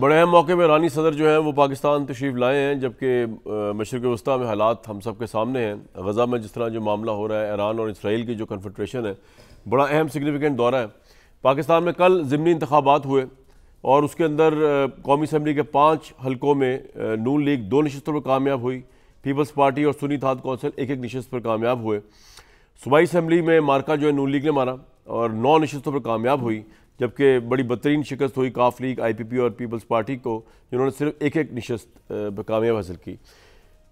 बड़े अहम मौके पर रानी सदर जो है वो पाकिस्तान तशरीफ़ लाए हैं जबकि मशरक वस्ती में हालात हम सब के सामने हैं गज़ा में जिस तरह जो मामला हो रहा है ईरान और इसराइल की जो कन्फेड्रेशन है बड़ा अहम सिग्निफिकेंट दौरा है पाकिस्तान में कल ज़मनी इंतबात हुए और उसके अंदर कौमी असम्बली के पाँच हलकों में नून लीग दो नशस्तों पर कामयाब हुई पीपल्स पार्टी और सुनी थाद कौंसिल एक एक नशस्त पर कामयाब हुए सूबाई असम्बली में मार्का जो है नून लीग ने मारा और नौ नशस्तों पर कामयाब हुई जबकि बड़ी बदतरीन शिकस्त हुई काफ लीग आई पी पी और पीपल्स पार्टी को जिन्होंने सिर्फ एक एक नशस्त कामयाब हासिल की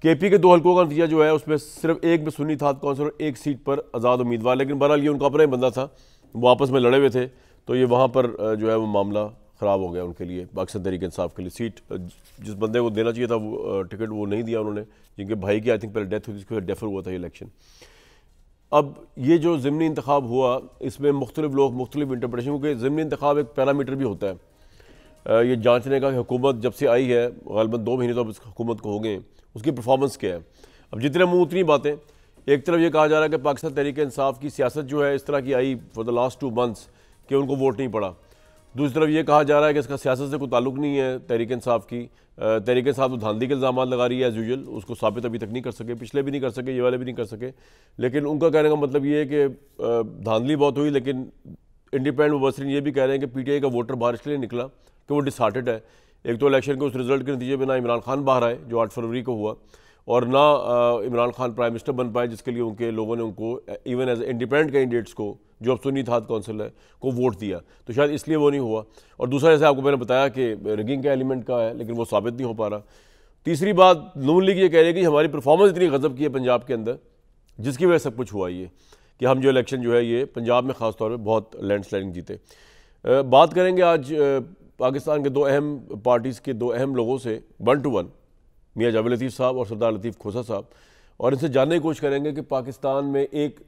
के पी के दो हल्कों का नतीजा जो है उसमें सिर्फ एक में सुनी था काउंसिल और एक सीट पर आज़ाद उम्मीदवार लेकिन बहरहाल ये उनका अपना ही बंदा था वो आपस में लड़े हुए थे तो ये वहाँ पर जो है वो मामला ख़राब हो गया उनके लिए पाकिस्तान तहरीक इंसाफ के लिए सीट जिस बंदे को देना चाहिए था वो टिकट वो नहीं दिया उन्होंने जिनके भाई की आई थिंक पहले डेथ हुई जिसकी डेफर हुआ था इलेक्शन अब ये जो ज़मनी इंतब हुआ इसमें मुख्तलिफ लोग मुख्तलिफ इंटरप्रटेशन क्योंकि ज़मनी इंतबाब एक पैरामीटर भी होता है ये जांचने का हुकूमत जब से आई है गलबा दो महीने तो अब इस हुकूमत को हो गए उसकी परफॉर्मेंस क्या है अब जितने मुँह उतनी बातें एक तरफ ये कहा जा रहा है कि पाकिस्तान तहरीक इसाफ़ की सियासत जो है इस तरह की I for the last two months कि उनको वोट नहीं पड़ा दूसरी तरफ ये कहा जा रहा है कि इसका सियासत से कोई ताल्लुक नहीं है तहरीक इंसाफ की तहरीक इंसाफ तो धांधली के इल्ज़ाम लगा रही है एज़ यूजल उसको साबित अभी तक नहीं कर सके पिछले भी नहीं कर सके ये वाले भी नहीं कर सके लेकिन उनका कहने का मतलब ये है कि धांधली बहुत हुई लेकिन इंडिपेंडेंट मुबसरीन ये भी कह रहे हैं कि पी टी आई का वोटर बाहर इसलिए निकला कि वो डिसार्टेड है एक तो इलेक्शन के उस रिजल्ट के नतीजे में ना इमरान खान बाहर आए जो आठ फरवरी को हुआ और ना इमरान खान प्राइम मिनिस्टर बन पाए जिसके लिए उनके लोगों ने उनको इवन एज इंडिपेंडेंट कैंडिडेट्स को जो अब सुनी था कौंसिल है को वोट दिया तो शायद इसलिए वो नहीं हुआ और दूसरा जैसे आपको मैंने बताया कि रिगिंग का एलिमेंट का है लेकिन वो साबित नहीं हो पा रहा तीसरी बात नून लीग ये कह रही है कि हमारी परफॉर्मेंस इतनी गजब की है पंजाब के अंदर जिसकी वजह से सब कुछ हुआ ये कि हम जो इलेक्शन जो है ये पंजाब में खासतौर पर बहुत लैंड स्लाइडिंग जीते बात करेंगे आज पाकिस्तान के दो अहम पार्टीज़ के दो अहम लोगों से वन टू वन मियाँ जावेद लतीफ़ साहब और सरदार लतीफ़ खोसा साहब और इनसे जानने की कोशिश करेंगे कि पाकिस्तान में एक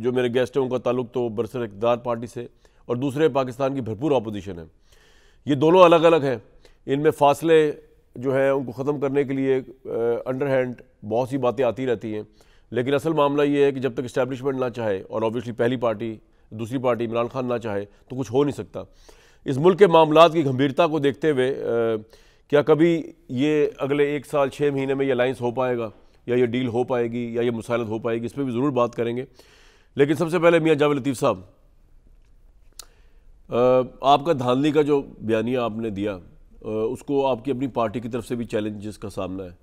जो मेरे गेस्ट हैं उनका ताल्लुक तो बरसर इकदार पार्टी से और दूसरे पाकिस्तान की भरपूर अपोजिशन है ये दोनों अलग अलग हैं इनमें फासले जो हैं उनको ख़त्म करने के लिए अंडर हैंड बहुत सी बातें आती रहती हैं लेकिन असल मामला ये है कि जब तक इस्टेब्लिशमेंट ना चाहे और ऑब्वियसली पहली पार्टी दूसरी पार्टी इमरान खान ना चाहे तो कुछ हो नहीं सकता इस मुल्क के मामला की गंभीरता को देखते हुए क्या कभी ये अगले एक साल छः महीने में ये अलाइंस हो पाएगा या ये डील हो पाएगी या ये मुसालत हो पाएगी इस पर भी ज़रूर बात करेंगे लेकिन सबसे पहले मियाँ जावेद लतीफ़ साहब आपका धानली का जो बयानिया आपने दिया उसको आपकी अपनी पार्टी की तरफ से भी चैलेंजेस का सामना है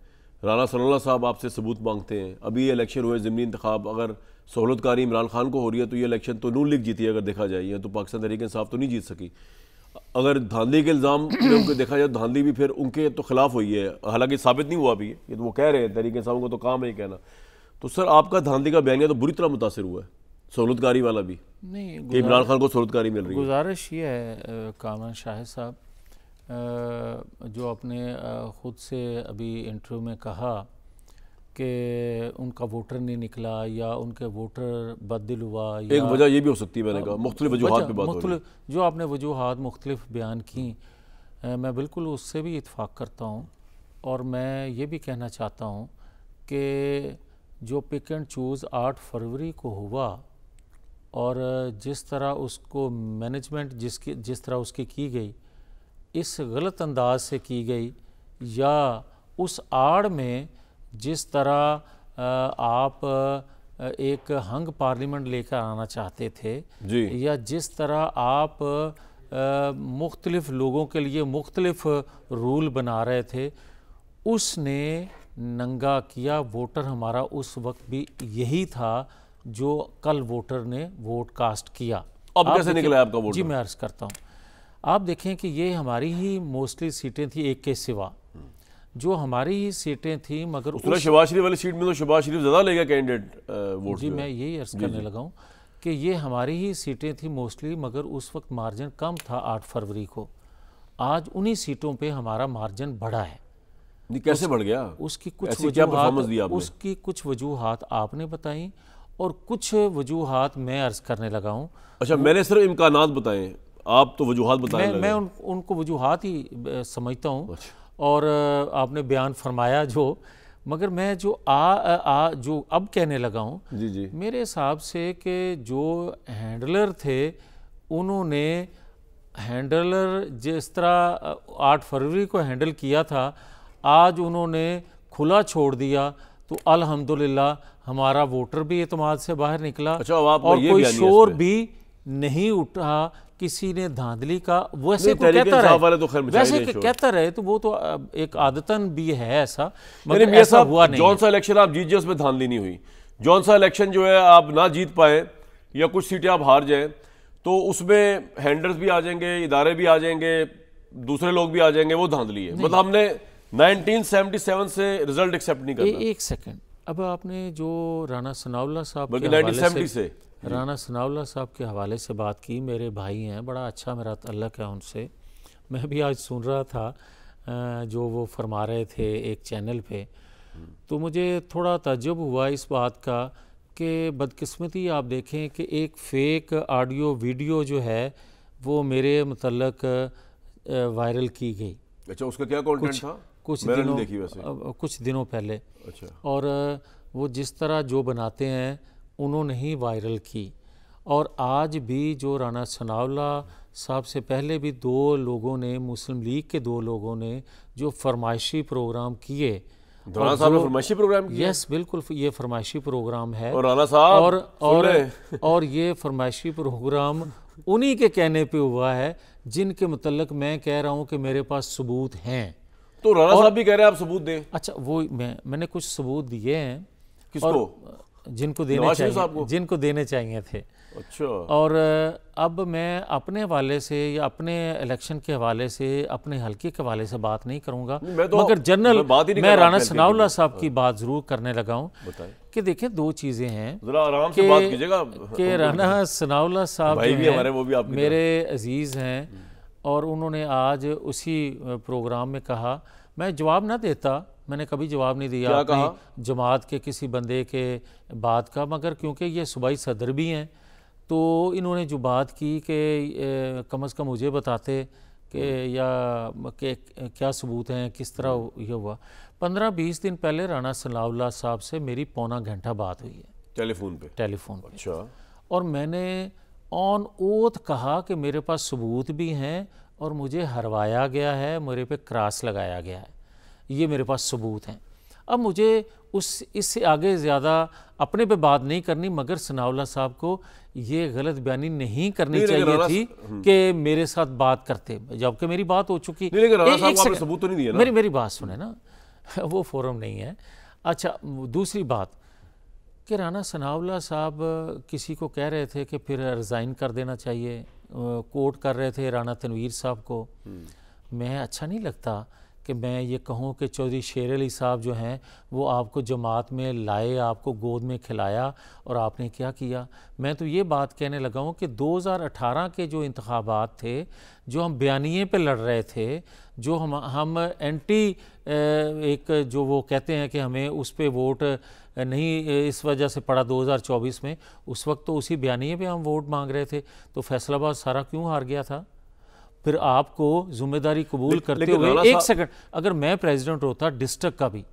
राना सल्ला साहब आपसे सबूत मांगते हैं अभी ये इलेक्शन हुए ज़मनी इंतखब अगर सहूलतकारी इमरान खान को हो रही है तो ये इलेक्शन तो नू लीग जीती है अगर देखा जाए तो पाकिस्तान तरीके साफ तो नहीं जीत सकी अगर धांधली के इल्ज़ाम उनको देखा जाए धांधली भी फिर उनके तो खिलाफ हुई है हालांकि साबित नहीं हुआ अभी ये तो वो कह रहे हैं तरीके साहब को तो काम है कहना तो सर आपका धांधली का बयानिया तो बुरी तरह मुतासर हुआ है सहूलतकारी वाला भी नहीं इमरान खान को सहूलतकारी मिल रही है गुजारिश ये है कामरान शाहिद साहब जो अपने ख़ुद से अभी इंटरव्यू में कहा कि उनका वोटर नहीं निकला या उनके वोटर बदल हुआ एक वजह ये भी हो सकती है मैंने कहा वजूहत पे बात जो आपने वजूहत मुख्तलिफ बयान की मैं बिल्कुल उससे भी इतफाक़ करता हूँ और मैं ये भी कहना चाहता हूँ कि जो पिक एंड चूज़ आठ फरवरी को हुआ और जिस तरह उसको मैनेजमेंट जिसकी जिस तरह उसकी की गई इस गलत अंदाज से की गई या उस आड़ में जिस तरह आप एक हंग पार्लियामेंट लेकर आना चाहते थे या जिस तरह आप मुख्तलिफ लोगों के लिए मुख्तलिफ रूल बना रहे थे उसने नंगा किया वोटर हमारा उस वक्त भी यही था जो कल वोटर ने वोट कास्ट किया अब कैसे निकला आपका वोट जी मैं अर्ज करता हूँ आप देखें कि ये हमारी ही मोस्टली सीटें थी एक के सिवा जो हमारी ही सीटें थी मगर उस शबाज शरीफ वाली सीट में तो शहबाज शरीफ ज़्यादा लेगा कैंडिडेट वोट जी मैं यही अर्ज करने लगा हूँ कि ये हमारी ही सीटें थी मोस्टली मगर उस वक्त मार्जिन कम था आठ फरवरी को आज उन्हीं सीटों पे हमारा मार्जिन बढ़ा है नहीं कैसे उस, बढ़ गया उसकी कुछ वजूहत उसकी कुछ वजूहत आपने बताई और कुछ वजूहत मैं अर्ज करने लगा हूँ अच्छा मैंने सिर्फ इम्कान बताए आप तो वजूहत बताए मैं, मैं उन, उनको वजूहत ही समझता हूँ अच्छा। और आपने बयान फरमाया जो मगर मैं जो आ, आ, आ जो अब कहने लगा हूँ जी जी मेरे हिसाब से कि जो हैंडलर थे उन्होंने हैंडलर जिस तरह आठ फरवरी को हैंडल किया था आज उन्होंने खुला छोड़ दिया तो अल्हम्दुलिल्लाह हमारा वोटर भी अतमाद से बाहर निकला अच्छा, और कोई शोर भी नहीं उठा किसी ने धांधली का वैसे को कहता रहे वाले तो खैर वैसे के कहता रहे तो वो तो एक आदतन भी है ऐसा मगर ऐसा हुआ नहीं जौन सा इलेक्शन आप जीत जाए उसमें धांधली नहीं हुई जौन सा इलेक्शन जो है आप ना जीत पाए या कुछ सीटें आप हार जाए तो उसमें हैंडर्स भी आ जाएंगे इदारे भी आ जाएंगे दूसरे लोग भी आ जाएंगे वो धांधली है मतलब हमने 1977 से रिजल्ट एक्सेप्ट नहीं करना ए, एक सेकंड अब आपने जो राणा सनाउल्ला साहब बल्कि 1970 से राना सनाउल्ला साहब के हवाले से बात की मेरे भाई हैं बड़ा अच्छा मेरा तल्लक है उनसे मैं भी आज सुन रहा था जो वो फरमा रहे थे एक चैनल पे तो मुझे थोड़ा तजुब हुआ इस बात का कि बदकिस्मती आप देखें कि एक फ़ेक ऑडियो वीडियो जो है वो मेरे मतलब वायरल की गई अच्छा उसका क्या कंटेंट कुछ, था कुछ दिनों देखी वैसे। कुछ दिनों पहले अच्छा और वो जिस तरह जो बनाते हैं उन्होंने ही वायरल की और आज भी जो राना सनावला साहब से पहले भी दो लोगों ने मुस्लिम लीग के दो लोगों ने जो फरमाइशी प्रोग्राम किए तो साहब ने फरमाइशी प्रोग्राम किए यस बिल्कुल ये फरमाइशी प्रोग्राम है और राना साहब और और, और ये फरमाइशी प्रोग्राम उन्हीं के कहने पे हुआ है जिनके मतलब मैं कह रहा हूँ कि मेरे पास सबूत हैं तो राना साहब भी कह रहे हैं आप सबूत दें अच्छा वो मैं मैंने कुछ सबूत दिए हैं किसको जिनको देने चाहिए जिनको देने चाहिए थे अच्छा और अब मैं अपने हवाले से या अपने इलेक्शन के हवाले से अपने हल्के के हवाले से बात नहीं करूँगा तो मगर जनरल मैं, मैं राना सनाउल्ला साहब की बात ज़रूर करने लगा हूँ कि देखिए दो चीज़ें हैं कि राना सनाउल्ला साहब मेरे अजीज़ हैं और उन्होंने आज उसी प्रोग्राम में कहा मैं जवाब ना देता मैंने कभी जवाब नहीं दिया जमात के किसी बंदे के बात का मगर क्योंकि ये सूबाई सदर भी हैं तो इन्होंने जो बात की कि कम अज़ कम मुझे बताते कि या के क्या सबूत हैं किस तरह ये हुआ पंद्रह बीस दिन पहले राणा सलाउल्ला साहब से मेरी पौना घंटा बात हुई है टेलीफोन पे टेलीफोन पे अच्छा और मैंने ऑन ओथ कहा कि मेरे पास सबूत भी हैं और मुझे हरवाया गया है मेरे पे क्रॉस लगाया गया है ये मेरे पास सबूत हैं अब मुझे उस इससे आगे ज़्यादा अपने पे बात नहीं करनी मगर सनाउल्ला साहब को ये गलत बयानी नहीं करनी चाहिए थी हम्म। कि मेरे साथ बात करते जबकि मेरी बात हो चुकी सबूत तो नहीं दिया मेरी मेरी बात सुने ना वो फोरम नहीं है अच्छा दूसरी बात कि राना सनाउल्ला साहब किसी को कह रहे थे कि फिर रिज़ाइन कर देना चाहिए कोर्ट कर रहे थे राना तनवीर साहब को हम्म। मैं अच्छा नहीं लगता कि मैं ये कहूँ कि चौधरी शेर अली साहब जो हैं वो आपको जमात में लाए आपको गोद में खिलाया और आपने क्या किया मैं तो ये बात कहने लगा हूँ कि 2018 के जो इंतबात थे जो हम बयानिए पे लड़ रहे थे जो हम हम एंटी एक जो वो कहते हैं कि हमें उस पर वोट नहीं इस वजह से पड़ा 2024 में उस वक्त तो उसी बयानिए पे हम वोट मांग रहे थे तो फैसलाबाद सारा क्यों हार गया था फिर आपको जिम्मेदारी कबूल करते हुए एक सेकंड अगर मैं प्रेसिडेंट होता डिस्ट्रिक्ट का भी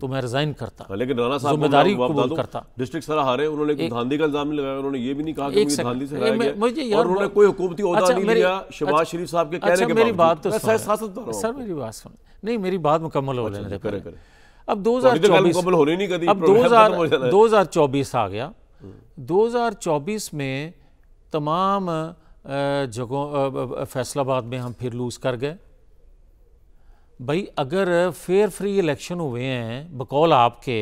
तो मैं रिजाइन करता हाँ, लेकिन राणा साहब जिम्मेदारी कबूल करता डिस्ट्रिक्ट सारा हारे उन्होंने एक धांधी का इल्जाम लगाया उन्होंने ये भी नहीं कहा कि धांधी से हराया गया मुझे यार उन्होंने कोई हुकूमती ओहदा अच्छा, नहीं लिया अच्छा, शहबाज शरीफ साहब के कहने अच्छा, के मेरी बात तो सर मेरी बात सुन नहीं मेरी बात मुकम्मल हो लेने दे करे करे अब 2024 तो मुकम्मल होने नहीं कदी अब 2024 आ गया 2024 हम्म। में तमाम जगहों फैसलाबाद में हम फिर लूज़ कर गए भाई अगर फेयर फ्री इलेक्शन हुए हैं बकौल आपके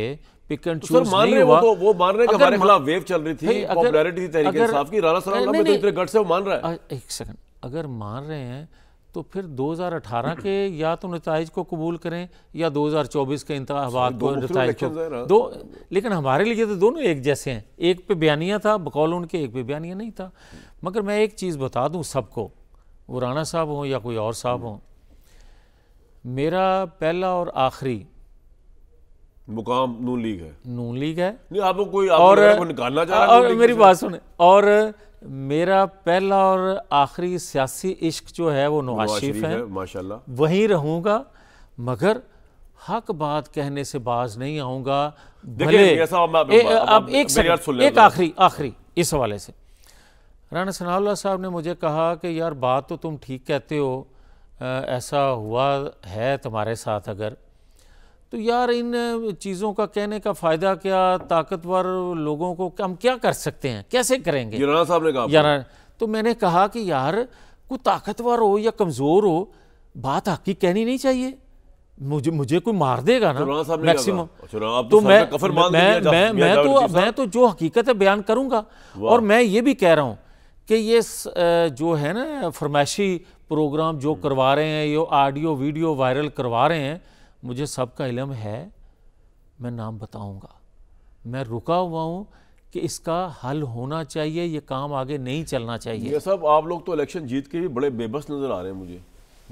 पिक एंड चूज तो नहीं हुआ वो, तो, वो मान रहे कि हमारे खिलाफ वेव चल रही थी पॉपुलैरिटी थी की राणा में तो इतने गट से वो मान रहा है एक सेकंड अगर मान रहे हैं तो फिर 2018 के या तो नतज को कबूल करें या 2024 के इंतबात को नतज को दो लेकिन हमारे लिए तो दोनों एक जैसे हैं एक पे बयानिया था बकौल उनके एक पे बयानिया नहीं था मगर मैं एक चीज़ बता दूं सबको वो राणा साहब हों या कोई और साहब हों मेरा पहला और आखिरी मुकाम नून लीग है नून लीग है नहीं कोई और, निकालना चाह और मेरी बात सुने और मेरा पहला और आखिरी सियासी इश्क जो है वो नवाज शरीफ है, है माशाल्लाह वहीं रहूँगा मगर हक बात कहने से बाज नहीं आऊँगा भले अब एक एक आखिरी आखिरी इस हवाले से राना सनाउल्ला साहब ने मुझे कहा कि यार बात तो तुम ठीक कहते हो ऐसा हुआ है तुम्हारे साथ अगर तो यार इन चीज़ों का कहने का फ़ायदा क्या ताकतवर लोगों को हम क्या कर सकते हैं कैसे करेंगे साहब ने कहा यार तो मैंने कहा कि यार कोई ताकतवर हो या कमज़ोर हो बात हकी कहनी नहीं चाहिए मुझे मुझे कोई मार देगा ना मैक्सिमम अच्छा तो, तो मैं मैं मैं मैं तो मैं तो जो हकीकत है बयान करूंगा और मैं ये भी कह रहा हूँ कि ये जो है ना फरमाइशी प्रोग्राम जो करवा रहे हैं ये ऑडियो वीडियो वायरल करवा रहे हैं मुझे सबका इलम है मैं नाम बताऊंगा मैं रुका हुआ हूँ कि इसका हल होना चाहिए ये काम आगे नहीं चलना चाहिए ये सब आप लोग तो इलेक्शन जीत के भी बड़े बेबस नज़र आ रहे हैं मुझे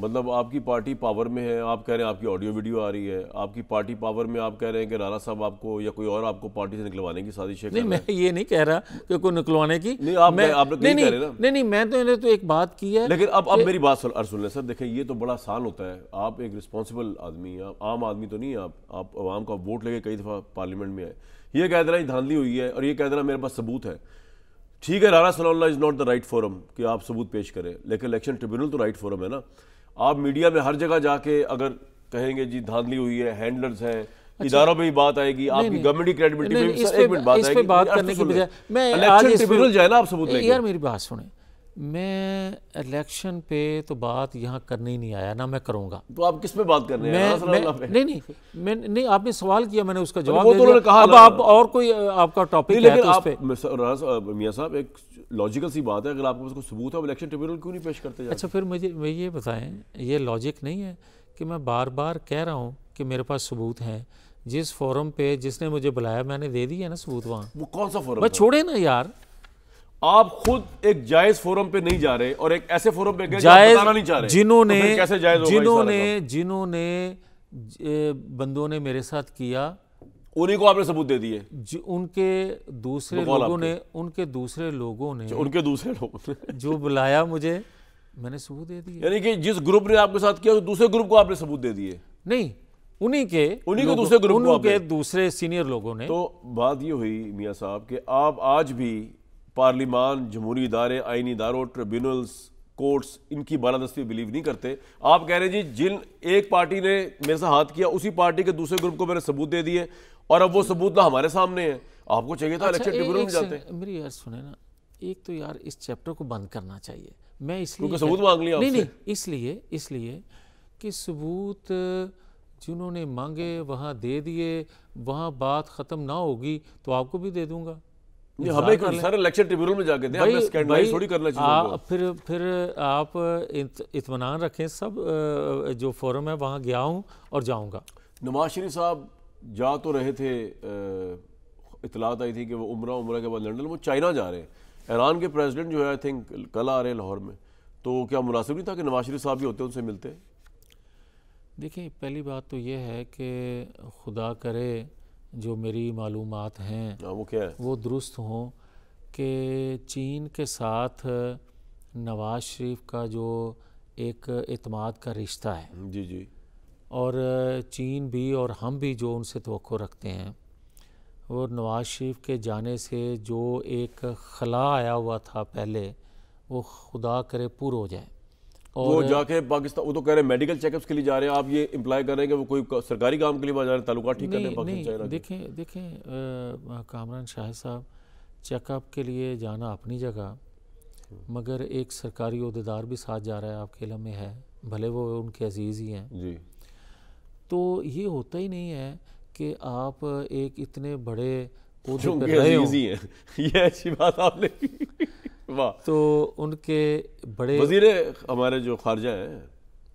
मतलब आपकी पार्टी पावर में है आप कह रहे हैं आपकी ऑडियो वीडियो आ रही है आपकी पार्टी पावर में आप कह रहे हैं कि राणा साहब आपको या कोई और आपको पार्टी से निकलवाने की साजिश है नहीं मैं ये नहीं कह रहा कि कोई निकलवाने की नहीं आप मैं, आप नहीं, नहीं, नहीं, नहीं नहीं मैं तो इन्हें तो एक बात की है लेकिन अब अब मेरी बात सुन सर देखें ये तो बड़ा आसान होता है आप एक रिस्पॉन्सिबल आदमी हैं आप आम आदमी तो नहीं है आप आवाम का वोट लेके कई दफ़ा पार्लियामेंट में आए ये कह देना धांधली हुई है और ये कह देना मेरे पास सबूत है ठीक है राणा सल्ला is not the right forum कि आप सबूत पेश करें लेकिन इलेक्शन ट्रिब्यूनल तो राइट फोरम है ना आप मीडिया में हर जगह जाके अगर कहेंगे जी धांधली हुई है हैंडलर्स हैं इधारों अच्छा। इदारों में भी बात आएगी आपकी गवर्नमेंट की क्रेडिबिलिटी में एक मिनट बात आएगी बात करने की बजाय मैं आज इस जो ना आप सबूत यार मेरी बात सुने मैं इलेक्शन पे तो बात यहाँ करने ही नहीं आया ना मैं करूँगा तो आप किस पे बात कर रहे हैं मैं, मैं, नहीं नहीं मैं नहीं आपने सवाल किया मैंने उसका जवाब तो दे कहा अब आप और कोई आपका टॉपिक है तो आप, मियाँ साहब एक लॉजिकल सी बात है अगर आपके पास कोई सबूत है इलेक्शन ट्रिब्यूनल क्यों नहीं पेश करते अच्छा फिर मुझे ये बताएं ये लॉजिक नहीं है कि मैं बार बार कह रहा हूँ कि मेरे पास सबूत हैं जिस फोरम पे जिसने मुझे बुलाया मैंने दे दिया है ना सबूत वहाँ वो कौन सा फोरम मैं छोड़े ना यार आप खुद एक जायज फोरम पे नहीं जा रहे और एक ऐसे फोरम पे जायज नहीं जा रहे जिन्होंने तो कैसे जायज जिन्होंने जिन्होंने बंदों ने मेरे साथ किया उन्हीं को आपने सबूत दे दिए उनके दूसरे लोगों ने उनके दूसरे लोगों ने अच्छा, उनके दूसरे लोग जो बुलाया मुझे मैंने सबूत दे दिए यानी कि जिस ग्रुप ने आपके साथ किया तो दूसरे ग्रुप को आपने सबूत दे दिए नहीं उन्हीं के उन्हीं को दूसरे ग्रुप उन्हीं के दूसरे सीनियर लोगों ने तो बात ये हुई मियाँ साहब कि आप आज भी पार्लिमान जमहूरी इदारे आइनी इदारों ट्रिब्यूनल्स कोर्ट्स इनकी बालादस्ती बिलीव नहीं करते आप कह रहे हैं जी जिन एक पार्टी ने मेरे साथ हाथ किया उसी पार्टी के दूसरे ग्रुप को मैंने सबूत दे दिए और अब वो सबूत ना हमारे सामने है आपको चाहिए था अच्छा, इलेक्शन ट्रिब्यूनल जाते हैं मेरी यार सुने ना एक तो यार इस चैप्टर को बंद करना चाहिए मैं इसलिए सबूत मांग लिया नहीं नहीं इसलिए इसलिए कि सबूत जिन्होंने मांगे वहाँ दे दिए वहाँ बात ख़त्म ना होगी तो आपको भी दे दूंगा हमें इलेक्शन ट्रिब्यूनल में जाके स्कैंडलाइज थोड़ी करना चाहिए फिर फिर आप इतमान रखें सब जो फोरम है वहाँ गया हूँ और जाऊँगा नवाज शरीफ साहब जा तो रहे थे इतलात आई थी कि वो उम्र उमरा के बाद लंडन वो चाइना जा रहे हैं ईरान के प्रेसिडेंट जो है आई थिंक कल आ रहे हैं लाहौर में तो क्या मुनासिब नहीं था कि नवाज शरीफ साहब भी होते उनसे मिलते देखिए पहली बात तो ये है कि खुदा करे जो मेरी मालूम हैं हाँ, वो क्या है वो दुरुस्त हों कि चीन के साथ नवाज शरीफ का जो एक अतमाद का रिश्ता है जी जी और चीन भी और हम भी जो उनसे तो रखते हैं वो नवाज शरीफ के जाने से जो एक खला आया हुआ था पहले वो खुदा करे पूरा हो जाए और वो जाके पाकिस्तान वो तो कह रहे हैं मेडिकल चेकअप के लिए जा रहे हैं आप ये इम्प्लाई कर रहे हैं कि वो कोई सरकारी काम के लिए वहाँ जा रहे हैं तालुका ठीक करने पाकिस्तान देखें देखें कामरान शाह साहब चेकअप के लिए जाना अपनी जगह मगर एक सरकारी अहदेदार भी साथ जा रहा है आपके इलम में है भले वो उनके अजीज़ ही हैं जी तो ये होता ही नहीं है कि आप एक इतने बड़े रहे हो ये अच्छी बात आपने वाह तो उनके बड़े वजीर हमारे जो खारजा हैं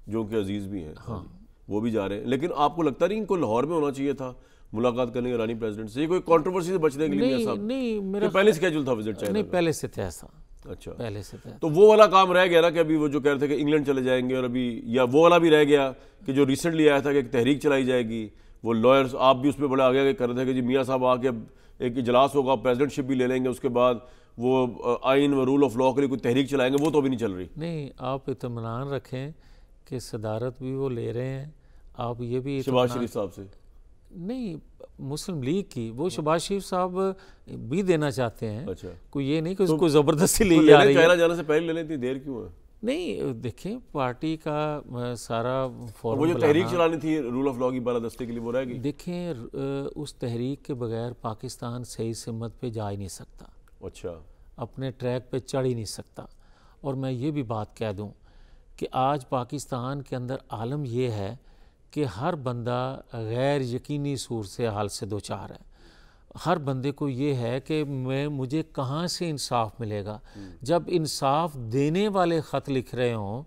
जो कि अजीज़ भी हैं हाँ वो भी जा रहे हैं लेकिन आपको लगता नहीं इनको लाहौर में होना चाहिए था मुलाकात करने रानी प्रेसिडेंट से ये कोई कंट्रोवर्सी से बचने के लिए नहीं, नहीं मेरा पहले से था विजिट चाहिए नहीं पहले से था ऐसा अच्छा पहले से था तो वो वाला काम रह गया ना कि अभी वो जो कह रहे थे कि इंग्लैंड चले जाएंगे और अभी या वो वाला भी रह गया कि जो रिसेंटली आया था कि एक तहरीक चलाई जाएगी वो लॉयर्स आप भी उस पर बड़े आगे आगे कर रहे थे कि जी मियाँ साहब आके एक इजलास होगा प्रेजिडेंटशिप भी ले लेंगे उसके बाद वो आइन व रूल ऑफ लॉ के लिए कोई तहरीक चलाएंगे वो तो अभी नहीं चल रही नहीं आप इतमान रखें कि सदारत भी वो ले रहे हैं आप ये भी शहबाज शरीफ साहब से नहीं मुस्लिम लीग की वो शहबाज शरीफ साहब भी देना चाहते हैं अच्छा कोई ये नहीं कि उसको तो ज़बरदस्ती तो ले जा रही है जाने से पहले ले लेती देर क्यों है नहीं देखें पार्टी का सारा फॉर्म वो जो तहरीक चलानी थी रूल ऑफ लॉ की बालादस्ती के लिए वो रहेगी देखें उस तहरीक के बगैर पाकिस्तान सही सिमत पे जा ही नहीं सकता अच्छा अपने ट्रैक पे चढ़ ही नहीं सकता और मैं ये भी बात कह दूं कि आज पाकिस्तान के अंदर आलम यह है कि हर बंदा गैर यकीनी सूर से हाल से दो चार है हर बंदे को ये है कि मैं मुझे कहाँ से इंसाफ मिलेगा हम्म। जब इंसाफ देने वाले ख़त लिख रहे हों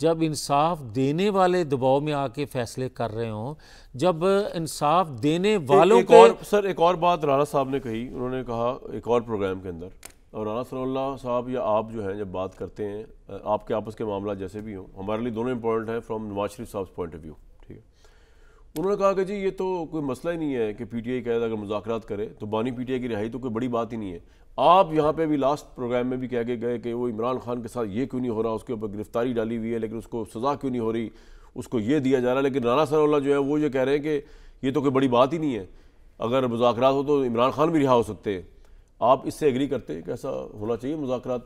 जब इंसाफ देने वाले दबाव में आके फैसले कर रहे हों जब इंसाफ देने वालों एक, एक को और, सर एक और बात राणा साहब ने कही उन्होंने कहा एक और प्रोग्राम के अंदर और राना सरोल्ला साहब या आप जो हैं जब बात करते हैं आपके आपस के मामला जैसे भी हों हमारे लिए दोनों इंपॉर्टेंट हैं फ्राम नवाज शरीफ साहब पॉइंट ऑफ व्यू ठीक है उन्होंने कहा कि जी ये तो कोई मसला ही नहीं है कि पी टी आई कहे अगर मुजाकर करे तो बानी पी टी आई की रिहाई तो कोई बड़ी बात ही नहीं है आप यहाँ पर भी लास्ट प्रोग्राम में भी कह के गए कि वो इमरान खान के साथ ये क्यों नहीं हो रहा उसके ऊपर गिरफ्तारी डाली हुई है लेकिन उसको सज़ा क्यों नहीं हो रही उसको ये दिया जा रहा है लेकिन राना सरोल्ला जो है वो ये कह रहे हैं कि ये तो कोई बड़ी बात ही नहीं है अगर मुजाकर हो तो इमरान खान भी रिहा हो सकते हैं आप इससे एग्री करते हैं कैसा होना चाहिए मुजाकर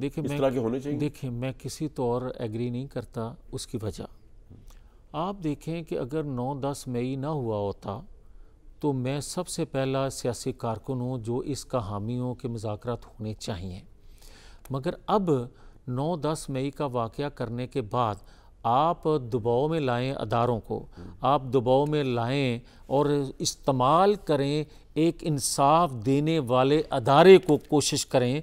देखिए इस तरह के होने चाहिए देखिए मैं किसी तौर तो एग्री नहीं करता उसकी वजह आप देखें कि अगर 9-10 मई ना हुआ होता तो मैं सबसे पहला सियासी कारकुन हूँ जो इसका हामी हूँ कि मुजाकर होने चाहिए मगर अब 9-10 मई का वाक़ करने के बाद आप दबाव में लाएं अदारों को आप दबाव में लाएं और इस्तेमाल करें एक इंसाफ देने वाले अदारे को कोशिश करें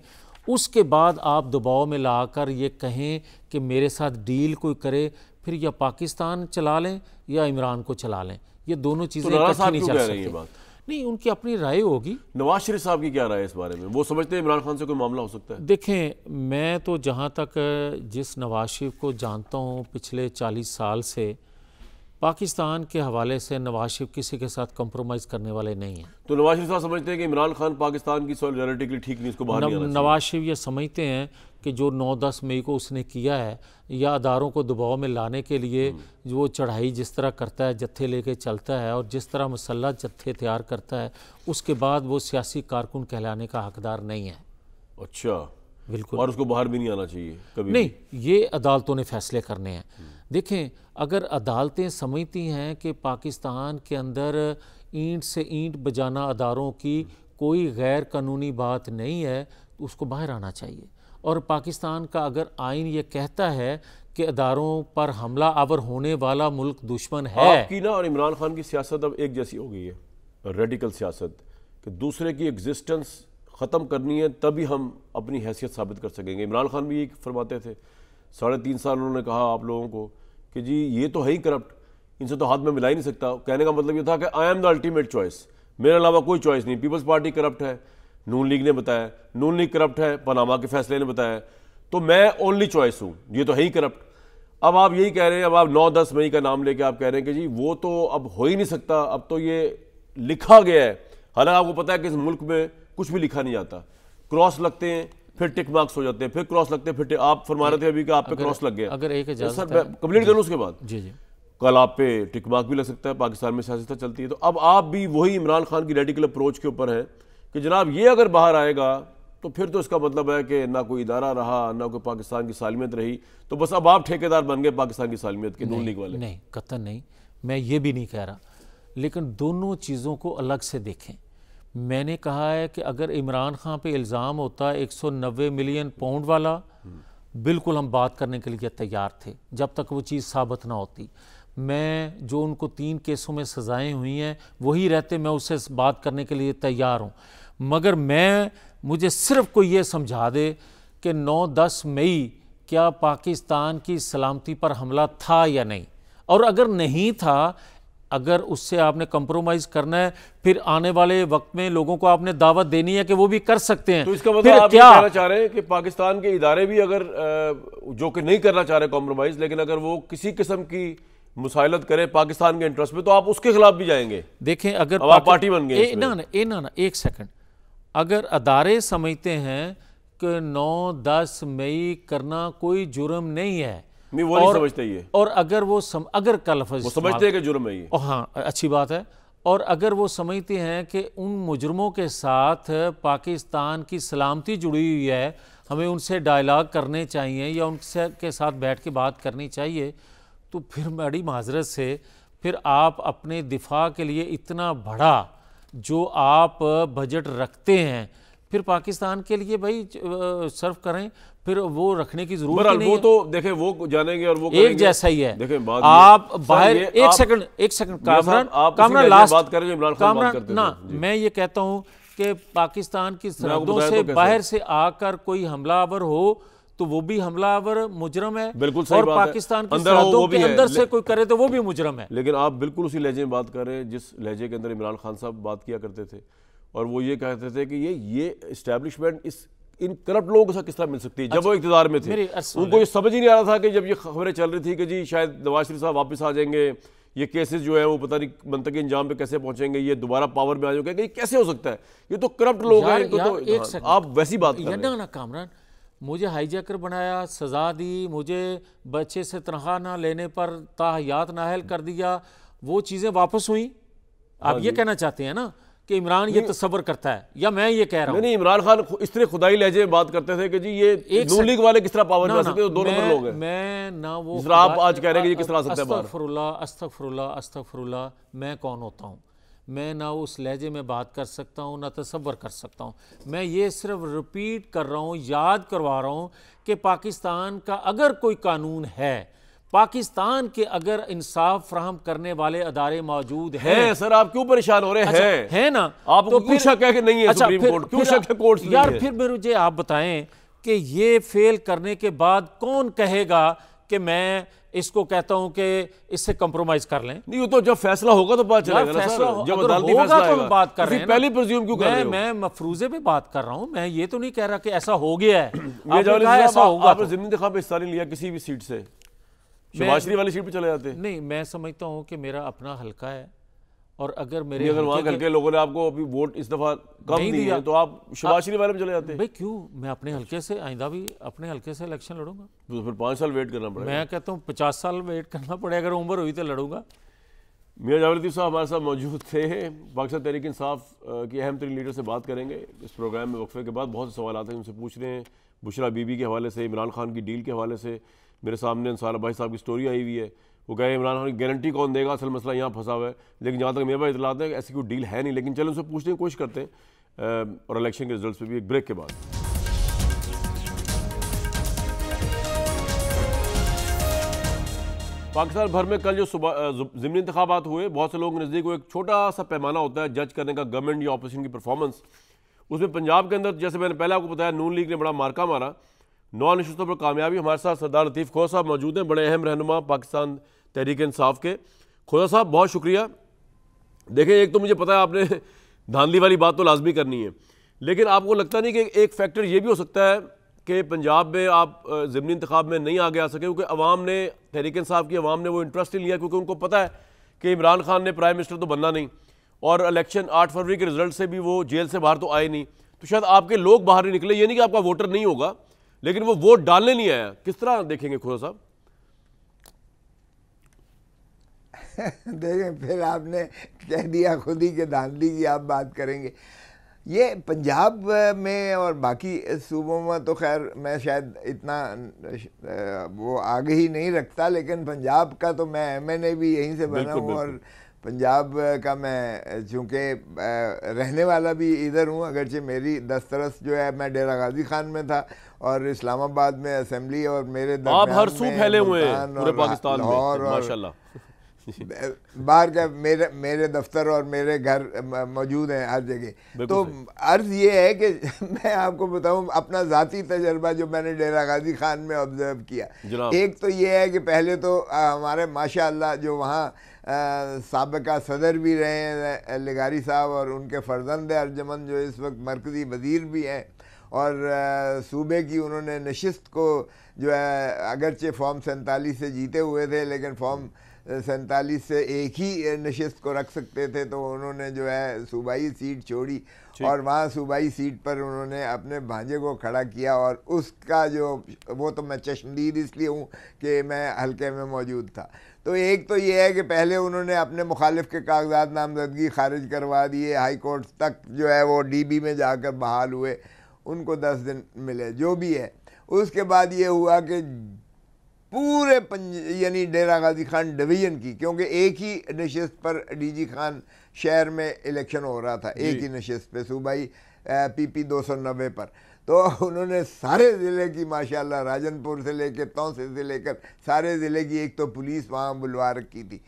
उसके बाद आप दबाव में ला कर ये कहें कि मेरे साथ डील कोई करे फिर या पाकिस्तान चला लें या इमरान को चला लें ये दोनों चीज़ें तो नहीं चल है बात नहीं उनकी अपनी राय होगी नवाज शरीफ साहब की क्या राय है इस बारे में वो समझते हैं इमरान खान से कोई मामला हो सकता है देखें मैं तो जहाँ तक जिस नवाज शरीफ को जानता हूँ पिछले चालीस साल से पाकिस्तान के हवाले से नवाज शरीफ किसी के साथ कंप्रोमाइज़ करने वाले नहीं हैं तो नवाज शरीफ साहब समझते हैं कि इमरान खान पाकिस्तान की सॉलिडारिटी के लिए ठीक नहीं इसको बाहर नवाज शरीफ ये समझते हैं कि जो 9-10 मई को उसने किया है या अदारों को दबाव में लाने के लिए वो चढ़ाई जिस तरह करता है जत्थे लेके चलता है और जिस तरह मसल्ला जत्थे तैयार करता है उसके बाद वो सियासी कारकुन कहलाने का हकदार नहीं है अच्छा बिल्कुल और उसको बाहर भी नहीं आना चाहिए कभी नहीं ये अदालतों ने फैसले करने हैं देखें अगर अदालतें समझती हैं कि पाकिस्तान के अंदर ईंट से ईंट बजाना अदारों की कोई गैर कानूनी बात नहीं है तो उसको बाहर आना चाहिए और पाकिस्तान का अगर आइन ये कहता है कि अदारों पर हमला आवर होने वाला मुल्क दुश्मन है आपकी ना और इमरान खान की सियासत अब एक जैसी हो गई है रेडिकल सियासत कि दूसरे की एग्जिस्टेंस ख़त्म करनी है तभी हम अपनी हैसियत साबित कर सकेंगे इमरान खान भी ये फरमाते थे साढ़े तीन साल उन्होंने कहा आप लोगों को कि जी ये तो है ही करप्ट इनसे तो हाथ में मिला ही नहीं सकता कहने का मतलब ये था कि I am the ultimate choice मेरे अलावा कोई चॉइस नहीं पीपल्स पार्टी करप्ट है नून लीग ने बताया नून लीग करप्ट है पनामा के फैसले ने बताया तो मैं ओनली चॉइस हूँ ये तो है ही करप्ट अब आप यही कह रहे हैं अब आप नौ दस मई का नाम लेके आप कह रहे हैं कि जी वो तो अब हो ही नहीं सकता अब तो ये लिखा गया है हालांकि आपको पता है कि इस मुल्क में कुछ भी लिखा नहीं जाता क्रॉस लगते हैं फिर टिक मार्क्स हो जाते हैं फिर क्रॉस लगते हैं फिर आप फरमा रहे थे अभी आप पे क्रॉस लग गया अगर एक तो सर कंप्लीट करूँ उसके बाद जी जी कल आप पे टिक मार्क भी लग सकता है पाकिस्तान में सियासत चलती है तो अब आप भी वही इमरान खान की रेडिकल अप्रोच के ऊपर हैं कि जनाब ये अगर बाहर आएगा तो फिर तो इसका मतलब है कि ना कोई इदारा रहा ना कोई पाकिस्तान की सालमियत रही तो बस अब आप ठेकेदार बन गए पाकिस्तान की सालमियत के नून लीग वाले नहीं कतन नहीं मैं ये भी नहीं कह रहा लेकिन दोनों चीज़ों को अलग से देखें मैंने कहा है कि अगर इमरान खान पे इल्ज़ाम होता एक सौ नबे मिलियन पाउंड वाला बिल्कुल हम बात करने के लिए तैयार थे जब तक वो चीज़ साबित ना होती मैं जो उनको तीन केसों में सज़ाएँ हुई हैं वही रहते मैं उससे बात करने के लिए तैयार हूँ मगर मैं मुझे सिर्फ कोई ये समझा दे कि नौ दस मई क्या पाकिस्तान की सलामती पर हमला था या नहीं और अगर नहीं था अगर उससे आपने कंप्रोमाइज करना है फिर आने वाले वक्त में लोगों को आपने दावत देनी है कि वो भी कर सकते हैं तो इसका मतलब आप क्या कहना चाह रहे हैं कि पाकिस्तान के इदारे भी अगर जो कि नहीं करना चाह रहे कॉम्प्रोमाइज लेकिन अगर वो किसी किस्म की मुसाइलत करें पाकिस्तान के इंटरेस्ट में तो आप उसके खिलाफ भी जाएंगे देखें अगर आप पार्टी बन गए ना ना ए ना ना एक सेकेंड अगर अदारे समझते हैं कि नौ दस मई करना कोई जुर्म नहीं है नहीं वो नहीं समझते ये और अगर वो सम, अगर का लफज समझते हैं कि जुर्म है ये हाँ अच्छी बात है और अगर वो समझते हैं कि उन मुजरमों के साथ पाकिस्तान की सलामती जुड़ी हुई है हमें उनसे डायलाग करने चाहिए या उनसे के साथ बैठ के बात करनी चाहिए तो फिर बड़ी माजरत से फिर आप अपने दिफा के लिए इतना बड़ा जो आप बजट रखते हैं फिर पाकिस्तान के लिए भाई सर्व करें फिर वो रखने की जरूरत नहीं वो है। तो देखे वो जानेंगे और वो एक जैसा ही है देखे बात आप बाहर एक सेकंड एक सेकंड कामरान आप कामरान लास्ट बात करेंगे इमरान खान कामरान ना मैं ये कहता हूँ कि पाकिस्तान की सरहदों से तो बाहर से आकर कोई हमलावर हो तो वो भी हमलावर मुजरम है बिल्कुल सही और बात पाकिस्तान की सरहदों के अंदर से कोई करे तो वो भी मुजरम है लेकिन आप बिल्कुल उसी लहजे में बात कर रहे हैं जिस लहजे के अंदर इमरान खान साहब बात किया करते थे और वो ये कहते थे कि ये ये इस्टेब्लिशमेंट इस इन करप्ट लोगों के साथ किस तरह मिल सकती है जब अच्छा, वो इंतजार में थे उनको ये समझ ही नहीं आ रहा था कि जब ये खबरें चल रही थी कि जी शायद नवाज शरीफ साहब वापस आ जाएंगे ये केसेस जो है वो पता नहीं के अंजाम पे कैसे पहुंचेंगे ये दोबारा पावर में आ जाएंगे ये कैसे हो सकता है ये तो करप्ट लोग हैं तो एक हाँ, आप वैसी बात कर रहे ना कामरान मुझे हाईजैकर बनाया सज़ा दी मुझे बच्चे से तनख्वाह ना लेने पर ताहयात नाहल कर दिया वो चीज़ें वापस हुई आप हाँ ये कहना चाहते हैं ना कि इमरान ये तस्वर करता है या मैं ये कह रहा हूँ नहीं इमरान खान इस तरह खुदाई लहजे में बात करते थे कि जी ये एक लीग वाले किस तरह पावर में आ सकते दो नंबर लोग हैं मैं ना वो आप आज कह रहे हैं कि किस तरह सकते हैं अस्तक फरुल्ला फरुल्ला अस्तक फरुल्ला मैं कौन होता हूँ मैं ना उस लहजे में बात कर सकता हूँ ना तस्वर कर सकता हूँ मैं ये सिर्फ रिपीट कर रहा हूँ याद करवा रहा हूँ कि पाकिस्तान का अगर कोई कानून है पाकिस्तान के अगर इंसाफ फ्राहम करने वाले अदारे मौजूद हैं है, सर आप क्यों परेशान हो रहे अच्छा, हैं अच्छा, है, ना आप तो क्यों शक है कि नहीं है अच्छा, सुप्रीम कोर्ट क्यों शक है कोर्ट यार फिर मुझे आप बताएं कि ये फेल करने के बाद कौन कहेगा कि मैं इसको कहता हूं कि इससे कंप्रोमाइज कर लें नहीं तो जब फैसला होगा तो बात चलेगा तो बात कर रहे हैं पहले क्यों मैं, मैं मफरूजे पे बात कर रहा हूं मैं ये तो नहीं कह रहा कि ऐसा हो गया है ऐसा होगा आपने तो। जमीन दिखा पे हिस्सा नहीं लिया किसी भी सीट से शुभाश्री वाली सीट पे चले जाते नहीं मैं समझता हूँ कि मेरा अपना हल्का है और अगर मेरे अगर वहाँ हल्के लोगों ने आपको अभी वोट इस दफ़ा कम नहीं दिया तो आप शुभाश्री वाले में चले जाते भाई क्यों मैं अपने हल्के से आइंदा भी अपने हल्के से इलेक्शन लड़ूंगा तो फिर पाँच साल वेट करना पड़ेगा मैं कहता हूँ पचास साल वेट करना पड़ेगा अगर उम्र हुई तो लड़ूंगा मियाँ जावेदी साहब हमारे साथ मौजूद थे पाकिस्तान तहरीक इंसाफ के अहम तरीन लीडर से बात करेंगे इस प्रोग्राम में वक्फे के बाद बहुत से सवाल आते हैं उनसे पूछ रहे हैं बुशरा बीबी के हवाले से इमरान खान की डील के हवाले से मेरे सामने अंसार भाई साहब की स्टोरी आई हुई है वो कहे इमरान खान की गारंटी कौन देगा असल मसला यहाँ फंसा हुआ है लेकिन जहाँ तक मेरे पास इतला है ऐसी कोई डील है नहीं लेकिन चलो उनसे पूछने की कोशिश करते हैं और इलेक्शन के रिजल्ट पर भी एक ब्रेक के बाद पाकिस्तान भर में कल जो ज़मीनी इंतबात हुए बहुत से लोग नज़दीक एक छोटा सा पैमाना होता है जज करने का गवर्नमेंट या ऑपोजिशन की परफॉर्मेंस उसमें पंजाब के अंदर जैसे मैंने पहले आपको बताया नून लीग ने बड़ा मार्का मारा नौ नशस्तों पर कामयाबी हमारे साथ सरदार लतीफ़ खोजा साहब मौजूद हैं बड़े अहम रहनुमा पाकिस्तान तहरीक इंसाफ के खोजा साहब बहुत शुक्रिया देखें एक तो मुझे पता है आपने धांधली वाली बात तो लाजमी करनी है लेकिन आपको लगता नहीं कि एक फैक्टर ये भी हो सकता है कि पंजाब में आप ज़मनी इंतब में नहीं आगे आ सके क्योंकि अवाम ने तहरीक साहब की अवाम ने वो इंटरेस्ट नहीं लिया क्योंकि उनको पता है कि इमरान खान ने प्राइम मिनिस्टर तो बनना नहीं और इलेक्शन आठ फरवरी के रिजल्ट से भी वो जेल से बाहर तो आए नहीं तो शायद आपके लोग बाहर नहीं निकले ये नहीं कि आपका वोटर नहीं होगा लेकिन वो वोट डालने नहीं आया किस तरह देखेंगे खुरा साहब देखें फिर आपने कह दिया खुद ही के धांधली की आप बात करेंगे ये पंजाब में और बाकी सूबों में तो खैर मैं शायद इतना वो आगे ही नहीं रखता लेकिन पंजाब का तो मैं ए भी यहीं से बना हूँ और बिल्कुल। पंजाब का मैं चूँकि रहने वाला भी इधर हूँ अगरचे मेरी दस्तरस जो है मैं डेरा गाजी खान में था और इस्लामाबाद में असेंबली और मेरे आप हर सू फैले हुए पूरे पाकिस्तान और माशाल्लाह बाहर का मेरे मेरे दफ्तर और मेरे घर मौजूद हैं हर जगह तो अर्ज़ ये है कि मैं आपको बताऊं अपना ज़ाती तजर्बा जो मैंने डेरा गाजी खान में ऑब्ज़र्व किया एक तो ये है कि पहले तो हमारे माशाल्लाह जो वहाँ सबका सदर भी रहे हैं लगारी साहब और उनके फर्जंद अर्जमन जो इस वक्त मरकज़ी वजीर भी हैं और सूबे की उन्होंने नशस्त को जो है अगरचे फॉर्म सैंतालीस से जीते हुए थे लेकिन फॉर्म सैंतालीस से एक ही नशस्त को रख सकते थे तो उन्होंने जो है सूबाई सीट छोड़ी और वहाँ सूबाई सीट पर उन्होंने अपने भांजे को खड़ा किया और उसका जो वो तो मैं चश्मदीद इसलिए हूँ कि मैं हल्के में मौजूद था तो एक तो ये है कि पहले उन्होंने अपने मुखालिफ के कागजात नामजदगी खारिज करवा दिए हाई कोर्ट तक जो है वो डीबी में जाकर बहाल हुए उनको दस दिन मिले जो भी है उसके बाद ये हुआ कि पूरे यानी डेरा गाजी खान डिवीजन की क्योंकि एक ही नशस्त पर डीजी खान शहर में इलेक्शन हो रहा था एक ही नशस्त पे सूबाई पीपी दो सौ नब्बे पर तो उन्होंने सारे ज़िले की माशाल्लाह राजनपुर से लेकर तौसे से लेकर सारे ज़िले की एक तो पुलिस वहाँ बुलवा रखी थी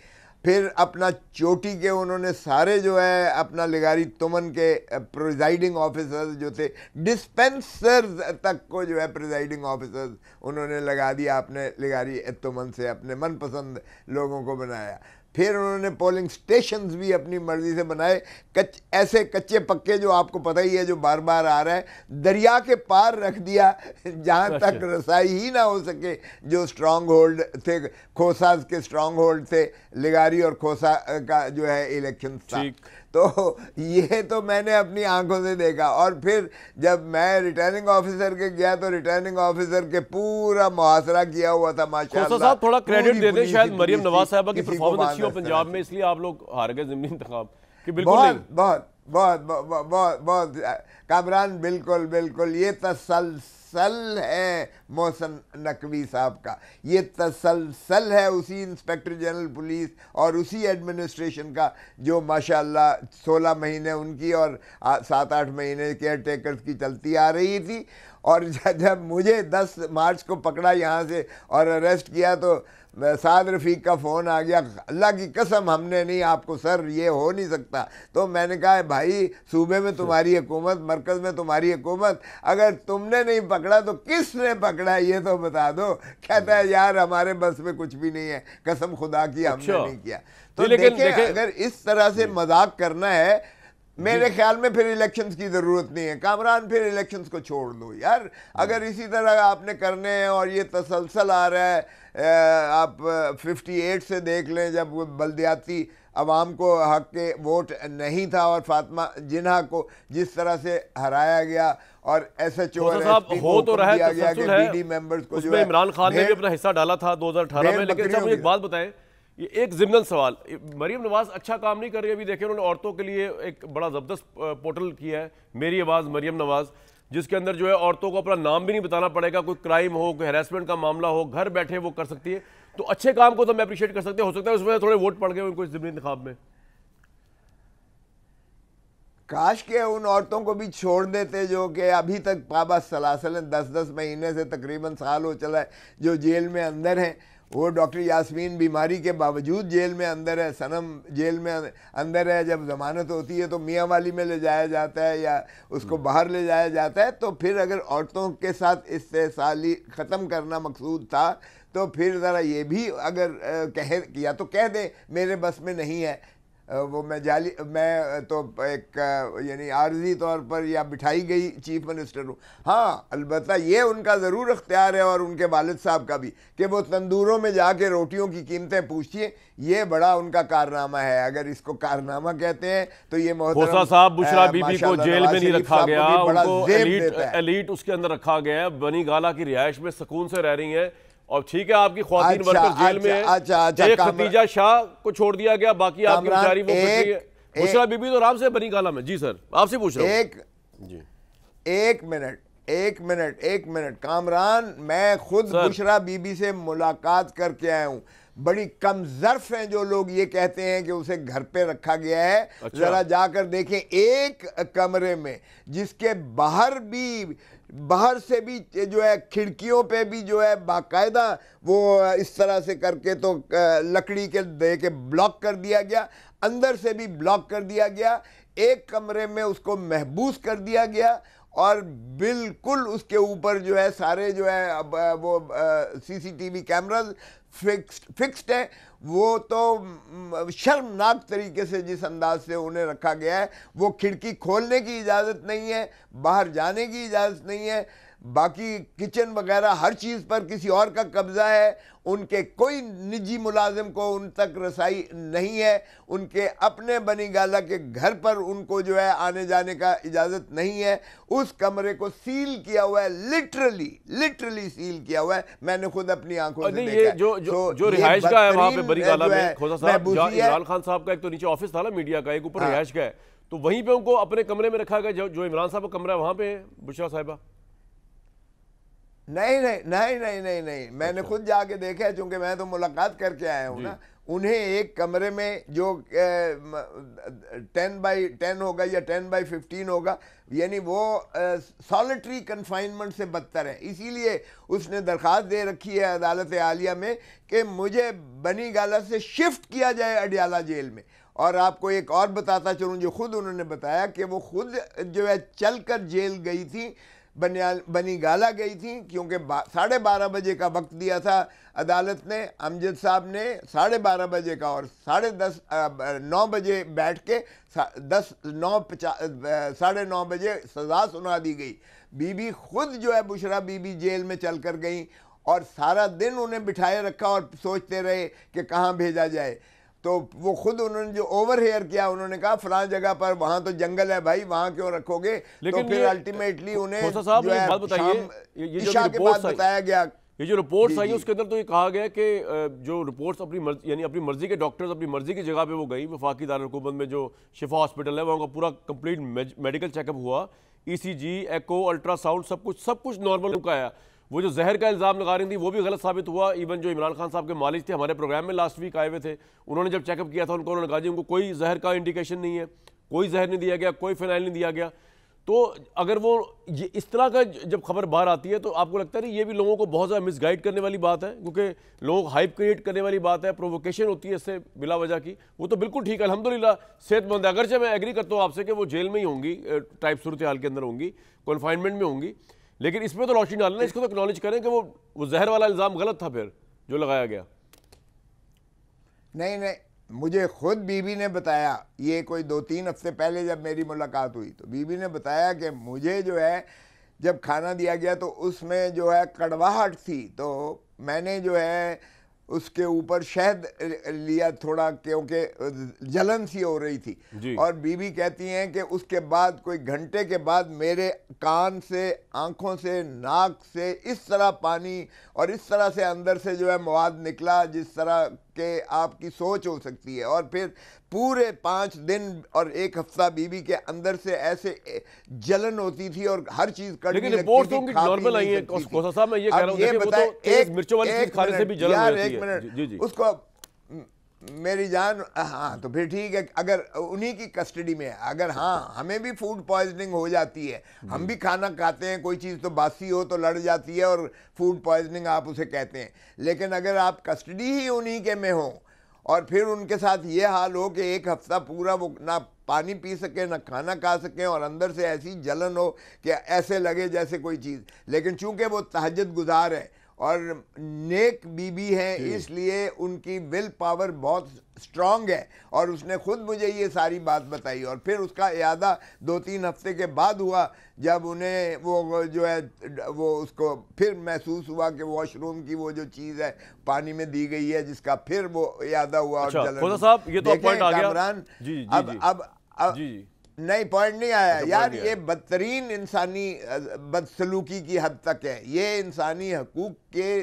फिर अपना चोटी के उन्होंने सारे जो है अपना लिगारी तुमन के प्रिजाइडिंग ऑफिसर्स जो थे डिस्पेंसर्स तक को जो है प्रिजाइडिंग ऑफिसर्स उन्होंने लगा दिया अपने लिगारी तुमन से अपने मनपसंद लोगों को बनाया फिर उन्होंने पोलिंग स्टेशंस भी अपनी मर्जी से बनाए कच ऐसे कच्चे पक्के जो आपको पता ही है जो बार बार आ रहा है दरिया के पार रख दिया जहाँ अच्छा। तक रसाई ही ना हो सके जो स्ट्रांग होल्ड थे खोसा के स्ट्रांग होल्ड थे लिगारी और खोसा का जो है इलेक्शन था तो ये तो मैंने अपनी आंखों से देखा और फिर जब मैं रिटर्निंग ऑफिसर के गया तो रिटर्निंग ऑफिसर के पूरा मुहासरा किया हुआ था माशाल्लाह साहब थोड़ा क्रेडिट दे शायद मरियम नवाज साहबा की परफॉर्मेंस अच्छी हो पंजाब में इसलिए आप लोग हार गए जिमनी इंतखाब कि बिल्कुल बहुत बहुत बहुत बहुत बहुत कामरान बिल्कुल बिल्कुल ये तसलसल तसल है मोहसन नकवी साहब का ये तसलसल है उसी इंस्पेक्टर जनरल पुलिस और उसी एडमिनिस्ट्रेशन का जो माशाल्लाह सोलह महीने उनकी और सात आठ महीने केयर टेकर्स की चलती आ रही थी और जब मुझे दस मार्च को पकड़ा यहाँ से और अरेस्ट किया तो साद रफीक का फ़ोन आ गया अल्लाह की कसम हमने नहीं आपको सर ये हो नहीं सकता तो मैंने कहा भाई सूबे में तुम्हारी हुकूमत मरकज़ में तुम्हारी हुकूमत अगर तुमने नहीं पकड़ा तो किसने पकड़ा ये तो बता दो कहता है यार हमारे बस में कुछ भी नहीं है कसम खुदा की हमने अच्छा। नहीं किया तो लेकिन अगर इस तरह से मजाक करना है मेरे ख्याल में फिर इलेक्शंस की ज़रूरत नहीं है कामरान फिर इलेक्शंस को छोड़ दो यार अगर हाँ। इसी तरह आपने करने हैं और ये तसलसल आ रहा है आप 58 से देख लें जब वो बल्दियाती आवाम को हक के वोट नहीं था और फातिमा जिन्हा को जिस तरह से हराया गया और एस एच ओ हो तो रहा है, इमरान खान ने भी अपना हिस्सा डाला था अठारह में लेकिन अच्छा, एक बात बताएं एक जिमनल सवाल मरीम नवाज अच्छा काम नहीं कर रही अभी देखें उन्होंने औरतों के लिए एक बड़ा ज़बरदस्त पोर्टल किया है मेरी आवाज़ मरीम नवाज़ जिसके अंदर जो है औरतों को अपना नाम भी नहीं बताना पड़ेगा कोई क्राइम हो कोई हेरासमेंट का मामला हो घर बैठे वो कर सकती है तो अच्छे काम को तो मैं अप्रिशिएट कर सकते हो सकता है उसमें थोड़े वोट पड़ गए उनको इस ज़मीन इंतखाब में काश के उन औरतों को भी छोड़ देते जो कि अभी तक पाबा सलासल दस दस महीने से तकरीबन साल हो चला है जो जेल में अंदर हैं वो डॉक्टर यास्मीन बीमारी के बावजूद जेल में अंदर है सनम जेल में अंदर है जब जमानत होती है तो मियाँ वाली में ले जाया जाता है या उसको हम्म। बाहर ले जाया जाता है तो फिर अगर औरतों के साथ इस्तेसाली ख़त्म करना मकसूद था तो फिर ज़रा ये भी अगर कह या तो कह दें मेरे बस में नहीं है वो मैं जाली मैं तो एक यानी आर्जी तौर पर या बिठाई गई चीफ मिनिस्टर हूँ हाँ अलबत् ये उनका ज़रूर अख्तियार है और उनके वालद साहब का भी कि वो तंदूरों में जाके रोटियों की कीमतें पूछिए ये बड़ा उनका कारनामा है अगर इसको कारनामा कहते हैं तो ये मोहसा साहब बुशरा बीबी को जेल में नहीं रखा गया उनको एलीट, एलीट उसके अंदर रखा गया है बनी गाला की रिहायश में सुकून से रह रही है और ठीक है आपकी खातन वर्कर अच्छा, जेल में अच्छा, अच्छा, एक खतीजा शाह को छोड़ दिया गया बाकी आपकी बेचारी वो मुशरा बीबी तो आराम से बनी काला में जी सर आपसे पूछ रहा एक जी एक मिनट एक मिनट एक मिनट कामरान मैं खुद बुशरा बीबी से मुलाकात करके आया हूं बड़ी कम जर्फ हैं जो लोग ये कहते हैं कि उसे घर पे रखा गया है अच्छा। जरा जाकर देखें एक कमरे में जिसके बाहर भी बाहर से भी जो है खिड़कियों पे भी जो है बाकायदा वो इस तरह से करके तो लकड़ी के दे के ब्लॉक कर दिया गया अंदर से भी ब्लॉक कर दिया गया एक कमरे में उसको महबूस कर दिया गया और बिल्कुल उसके ऊपर जो है सारे जो है वो सीसीटीवी कैमरास फिक्स्ड फिक्स्ड है वो तो शर्मनाक तरीके से जिस अंदाज से उन्हें रखा गया है वो खिड़की खोलने की इजाज़त नहीं है बाहर जाने की इजाज़त नहीं है बाकी किचन वगैरह हर चीज़ पर किसी और का कब्ज़ा है उनके कोई निजी मुलाजिम को उन तक रसाई नहीं है उनके अपने बनी गाला के घर पर उनको जो है आने जाने का इजाज़त नहीं है उस कमरे को सील किया हुआ है लिटरली लिटरली सील किया हुआ है मैंने खुद अपनी आंखों से देखा जो जो, जो रिहाइश का है वहाँ पे बनी गाला में साहब इमरान खान साहब का एक तो नीचे ऑफिस था ना मीडिया का एक ऊपर हाँ। रिहाइश का है तो वहीं पे उनको अपने कमरे में रखा गया जो इमरान साहब का कमरा है वहाँ पे है बुशरा साहिबा नहीं नहीं नहीं नहीं नहीं नहीं मैंने अच्छा। खुद जाके देखा है चूंकि मैं तो मुलाकात करके आया हूँ ना उन्हें एक कमरे में जो टेन बाई टेन होगा या टेन बाई फिफ्टीन होगा यानी वो सॉलिटरी कन्फाइनमेंट से बदतर है इसीलिए उसने दरख्वास्त दे रखी है अदालत आलिया में कि मुझे बनी गाला से शिफ्ट किया जाए अडियाला जेल में और आपको एक और बताता चलूँ जो खुद उन्होंने बताया कि वो खुद जो है चल कर जेल गई थी बनिया गाला गई थी क्योंकि साढ़े बारह बजे का वक्त दिया था अदालत ने अमजद साहब ने साढ़े बारह बजे का और साढ़े दस नौ बजे बैठ के दस नौ पचास साढ़े नौ बजे सज़ा सुना दी गई बीबी खुद जो है बुशरा बीबी जेल में चल कर गई और सारा दिन उन्हें बिठाए रखा और सोचते रहे कि कहाँ भेजा जाए तो वो खुद उन्होंने जो ओवर हेयर किया उन्होंने कहा फला जगह पर वहां तो जंगल है भाई वहां क्यों रखोगे तो लेकिन तो फिर अल्टीमेटली उन्हें बताया गया ये जो रिपोर्ट्स आई उसके अंदर तो ये कहा गया कि जो रिपोर्ट्स अपनी मर्जी यानी अपनी मर्जी के डॉक्टर्स अपनी मर्जी की जगह पे वो गई वफाकी दारकूमत में जो शिफा हॉस्पिटल है वहाँ का पूरा complete medical checkup ECG echo एको अल्ट्रासाउंड सब कुछ सब कुछ नॉर्मल उनका आया वो जो जहर का इल्ज़ाम लगा रही थी वो भी गलत साबित हुआ इवन जो इमरान खान साहब के मालिक थे हमारे प्रोग्राम में लास्ट वीक आए हुए थे उन्होंने जब चेकअप किया था उनको उन्होंने कहा जी उनको कोई जहर का इंडिकेशन नहीं है कोई जहर नहीं दिया गया कोई फिनाइल नहीं दिया गया तो अगर वो ये इस तरह का जब खबर बाहर आती है तो आपको लगता है ये भी लोगों को बहुत ज़्यादा मिसगाइड करने वाली बात है क्योंकि लोग हाइप क्रिएट करने वाली बात है प्रोवोकेशन होती है इससे बिला वजह की वो तो बिल्कुल ठीक है अलहमदिल्ला सेहतमंद है अगरचे मैं एग्री करता हूँ आपसे कि वो जेल में ही होंगी टाइप सूरत हाल के अंदर होंगी कन्फाइनमेंट में होंगी लेकिन इसमें तो रोशनी डालना इसको तो एक्नोलेज करें कि वो वो जहर वाला इल्ज़ाम गलत था फिर जो लगाया गया नहीं नहीं मुझे खुद बीबी ने बताया ये कोई दो तीन हफ्ते पहले जब मेरी मुलाकात हुई तो बीबी ने बताया कि मुझे जो है जब खाना दिया गया तो उसमें जो है कड़वाहट थी तो मैंने जो है उसके ऊपर शहद लिया थोड़ा क्योंकि जलन सी हो रही थी और बीबी कहती हैं कि उसके बाद कोई घंटे के बाद मेरे कान से आंखों से नाक से इस तरह पानी और इस तरह से अंदर से जो है मवाद निकला जिस तरह के आपकी सोच हो सकती है और फिर पूरे पाँच दिन और एक हफ्ता बीबी के अंदर से ऐसे जलन होती थी और हर चीज कड़वी लगती नॉर्मल आई है मैं ये कह रहा हूं ये तो एक मिर्चों वाली चीज खाने से भी जलन होती है उसको मेरी जान हाँ तो फिर ठीक है अगर उन्हीं की कस्टडी में है अगर हाँ हमें भी फूड पॉइजनिंग हो जाती है हम भी खाना खाते हैं कोई चीज़ तो बासी हो तो लड़ जाती है और फूड पॉइजनिंग आप उसे कहते हैं लेकिन अगर आप कस्टडी ही उन्हीं के में हो और फिर उनके साथ ये हाल हो कि एक हफ्ता पूरा वो ना पानी पी सके ना खाना खा सकें और अंदर से ऐसी जलन हो कि ऐसे लगे जैसे कोई चीज़ लेकिन चूंकि वो तहजद गुजार है और नेक बीबी हैं इसलिए उनकी विल पावर बहुत स्ट्रांग है और उसने खुद मुझे ये सारी बात बताई और फिर उसका इरादा दो तीन हफ्ते के बाद हुआ जब उन्हें वो जो है वो उसको फिर महसूस हुआ कि वॉशरूम की वो जो चीज़ है पानी में दी गई है जिसका फिर वो इरादा हुआ अच्छा, और ये तो पॉइंट आ गया जी, जी, अब, जी, अब अब जी, जी. नहीं पॉइंट नहीं आया तो यार ये बदतरीन इंसानी बदसलूकी की हद तक है ये इंसानी हकूक के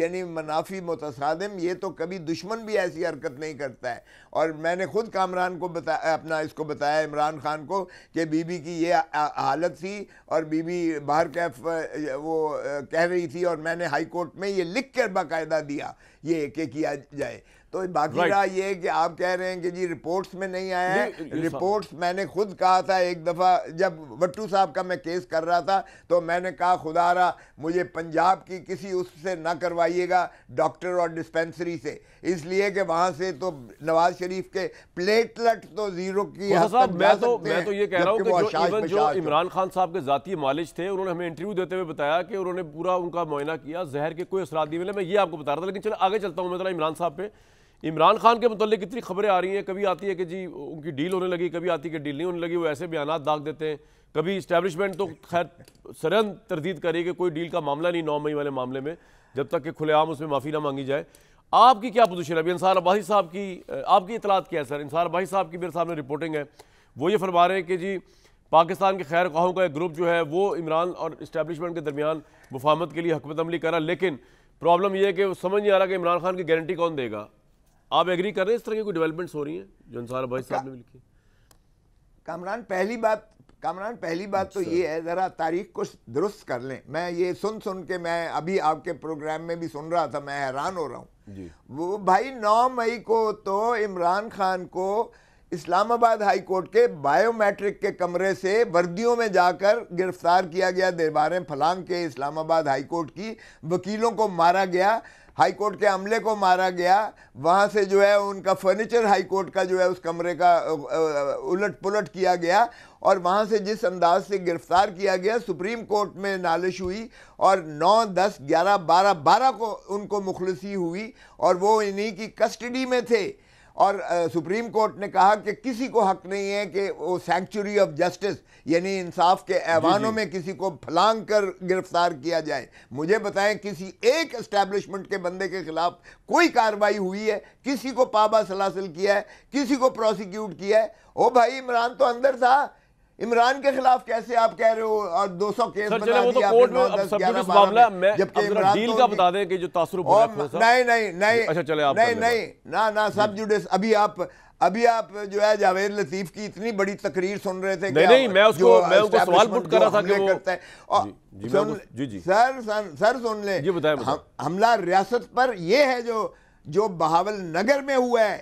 यानी मुनाफी मुतसादम ये तो कभी दुश्मन भी ऐसी हरकत नहीं करता है और मैंने खुद कामरान को बता अपना इसको बताया इमरान खान को कि बीबी की ये हालत थी और बीबी बाहर कैफ वो कह रही थी और मैंने हाई कोर्ट में ये लिख कर बाकायदा दिया ये कि किया जाए तो बाकी right. रहा ये कि आप कह रहे हैं कि जी रिपोर्ट्स में नहीं आया है रिपोर्ट्स मैंने खुद कहा था एक दफ़ा जब वट्टू साहब का मैं केस कर रहा था तो मैंने कहा खुदा रहा मुझे पंजाब की किसी उससे ना करवाइएगा डॉक्टर और डिस्पेंसरी से इसलिए कि वहाँ से तो नवाज शरीफ के प्लेटलेट तो जीरो की है मैं तो मैं तो ये कह रहा हूँ कि इवन जो इमरान खान साहब के जाती मालिश थे उन्होंने हमें इंटरव्यू देते हुए बताया कि उन्होंने पूरा उनका मुआयना किया जहर के कोई असरा नहीं मिले मैं ये आपको बता रहा था लेकिन चलो आगे चलता हूँ मैं इमरान साहब पे इमरान खान के मतलब कितनी खबरें आ रही हैं कभी आती है कि जी उनकी डील होने लगी कभी आती है कि डील नहीं होने लगी वो ऐसे बयान दाग देते हैं कभी इस्टेब्लिशमेंट तो खैर सरन तरदीद करे कि कोई डील का मामला नहीं नौ मई वाले मामले में जब तक कि खुलेआम उसमें माफ़ी ना मांगी जाए आपकी क्या पोजीशन है अभी इंसार अब्बासी साहब की आपकी इतलात क्या है सर इंसार अब्बासी साहब की मेरे सामने रिपोर्टिंग है वो ये फरमा रहे हैं कि जी पाकिस्तान के खैर खाहों का एक ग्रुप जो है वो इमरान और इस्टेब्लिशमेंट के दरमियान मुफामत के लिए हकमत अमली करा लेकिन प्रॉब्लम यह है कि समझ नहीं आ रहा कि इमरान खान की गारंटी कौन देगा आप एग्री कर रहे हैं इस तरह की कोई डेवलपमेंट्स हो रही हैं जो अंसार भाई साहब ने भी लिखी कामरान पहली बात कामरान पहली बात तो अच्छा। ये है ज़रा तारीख को दुरुस्त कर लें मैं ये सुन सुन के मैं अभी आपके प्रोग्राम में भी सुन रहा था मैं हैरान हो रहा हूँ वो भाई नौ मई को तो इमरान खान को इस्लामाबाद हाई कोर्ट के बायोमेट्रिक के कमरे से वर्दियों में जाकर गिरफ्तार किया गया दरबारें फलांग के इस्लामाबाद हाई कोर्ट की वकीलों को मारा गया हाई कोर्ट के अमले को मारा गया वहाँ से जो है उनका फर्नीचर हाई कोर्ट का जो है उस कमरे का उलट पुलट किया गया और वहाँ से जिस अंदाज से गिरफ्तार किया गया सुप्रीम कोर्ट में नालिश हुई और 9, 10, 11, 12, 12 को उनको मुखलसी हुई और वो इन्हीं की कस्टडी में थे और सुप्रीम कोर्ट ने कहा कि किसी को हक नहीं है कि वो सेंचुरी ऑफ जस्टिस यानी इंसाफ के ऐवानों में किसी को फलांग कर गिरफ्तार किया जाए मुझे बताएं किसी एक एस्टेब्लिशमेंट के बंदे के खिलाफ कोई कार्रवाई हुई है किसी को पाबा सलासिल किया है किसी को प्रोसिक्यूट किया है ओ भाई इमरान तो अंदर था इमरान के खिलाफ कैसे आप कह रहे हो और 200 केस सर बना वो तो कोर्ट में अब सब कुछ मामला मैं जबकि डील तो का बता दें कि जो तासुर नहीं नहीं नहीं अच्छा चले आप नहीं नहीं ना ना सब जुडिस अभी आप अभी आप जो है जावेद लतीफ की इतनी बड़ी तकरीर सुन रहे थे नहीं, नहीं मैं उसको मैं उसको सवाल पुट कर रहा था कि वो करता है और जी, जी, सुन, जी, जी। सर सर सर सुन ले जी बताएं हम, हमला रियासत पर ये है जो जो बहावल नगर में हुआ है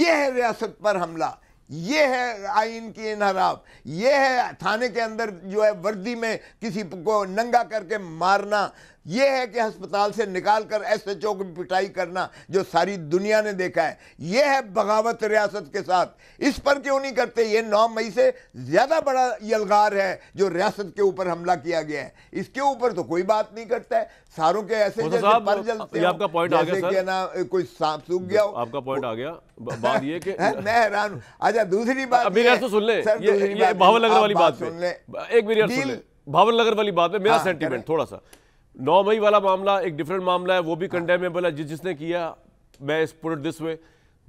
ये है रियासत पर हमला ये है आइन की इनहराफ ये है थाने के अंदर जो है वर्दी में किसी को नंगा करके मारना यह है कि अस्पताल से निकाल कर एस एच ओ की पिटाई करना जो सारी दुनिया ने देखा है यह है बगावत रियासत के साथ इस पर क्यों नहीं करते ये नौ मई से ज़्यादा बड़ा यलगार है जो रियासत के ऊपर हमला किया गया है इसके ऊपर तो कोई बात नहीं करता है सारों के ऐसे पर जलते आपका पॉइंट आ गया ना कोई सांप सूख गया हो आपका पॉइंट आ गया बात ये कि मैं हैरान हूँ अच्छा दूसरी बात अभी तो सुन ले ये, ये भावनगर वाली बात सुन ले एक मेरी डील भावल नगर वाली बात है मेरा सेंटीमेंट हाँ, थोड़ा सा नौ मई वाला मामला एक डिफरेंट मामला है वो भी कंडेमेबल हाँ। है जिस जिसने किया मैं इस पुट दिस वे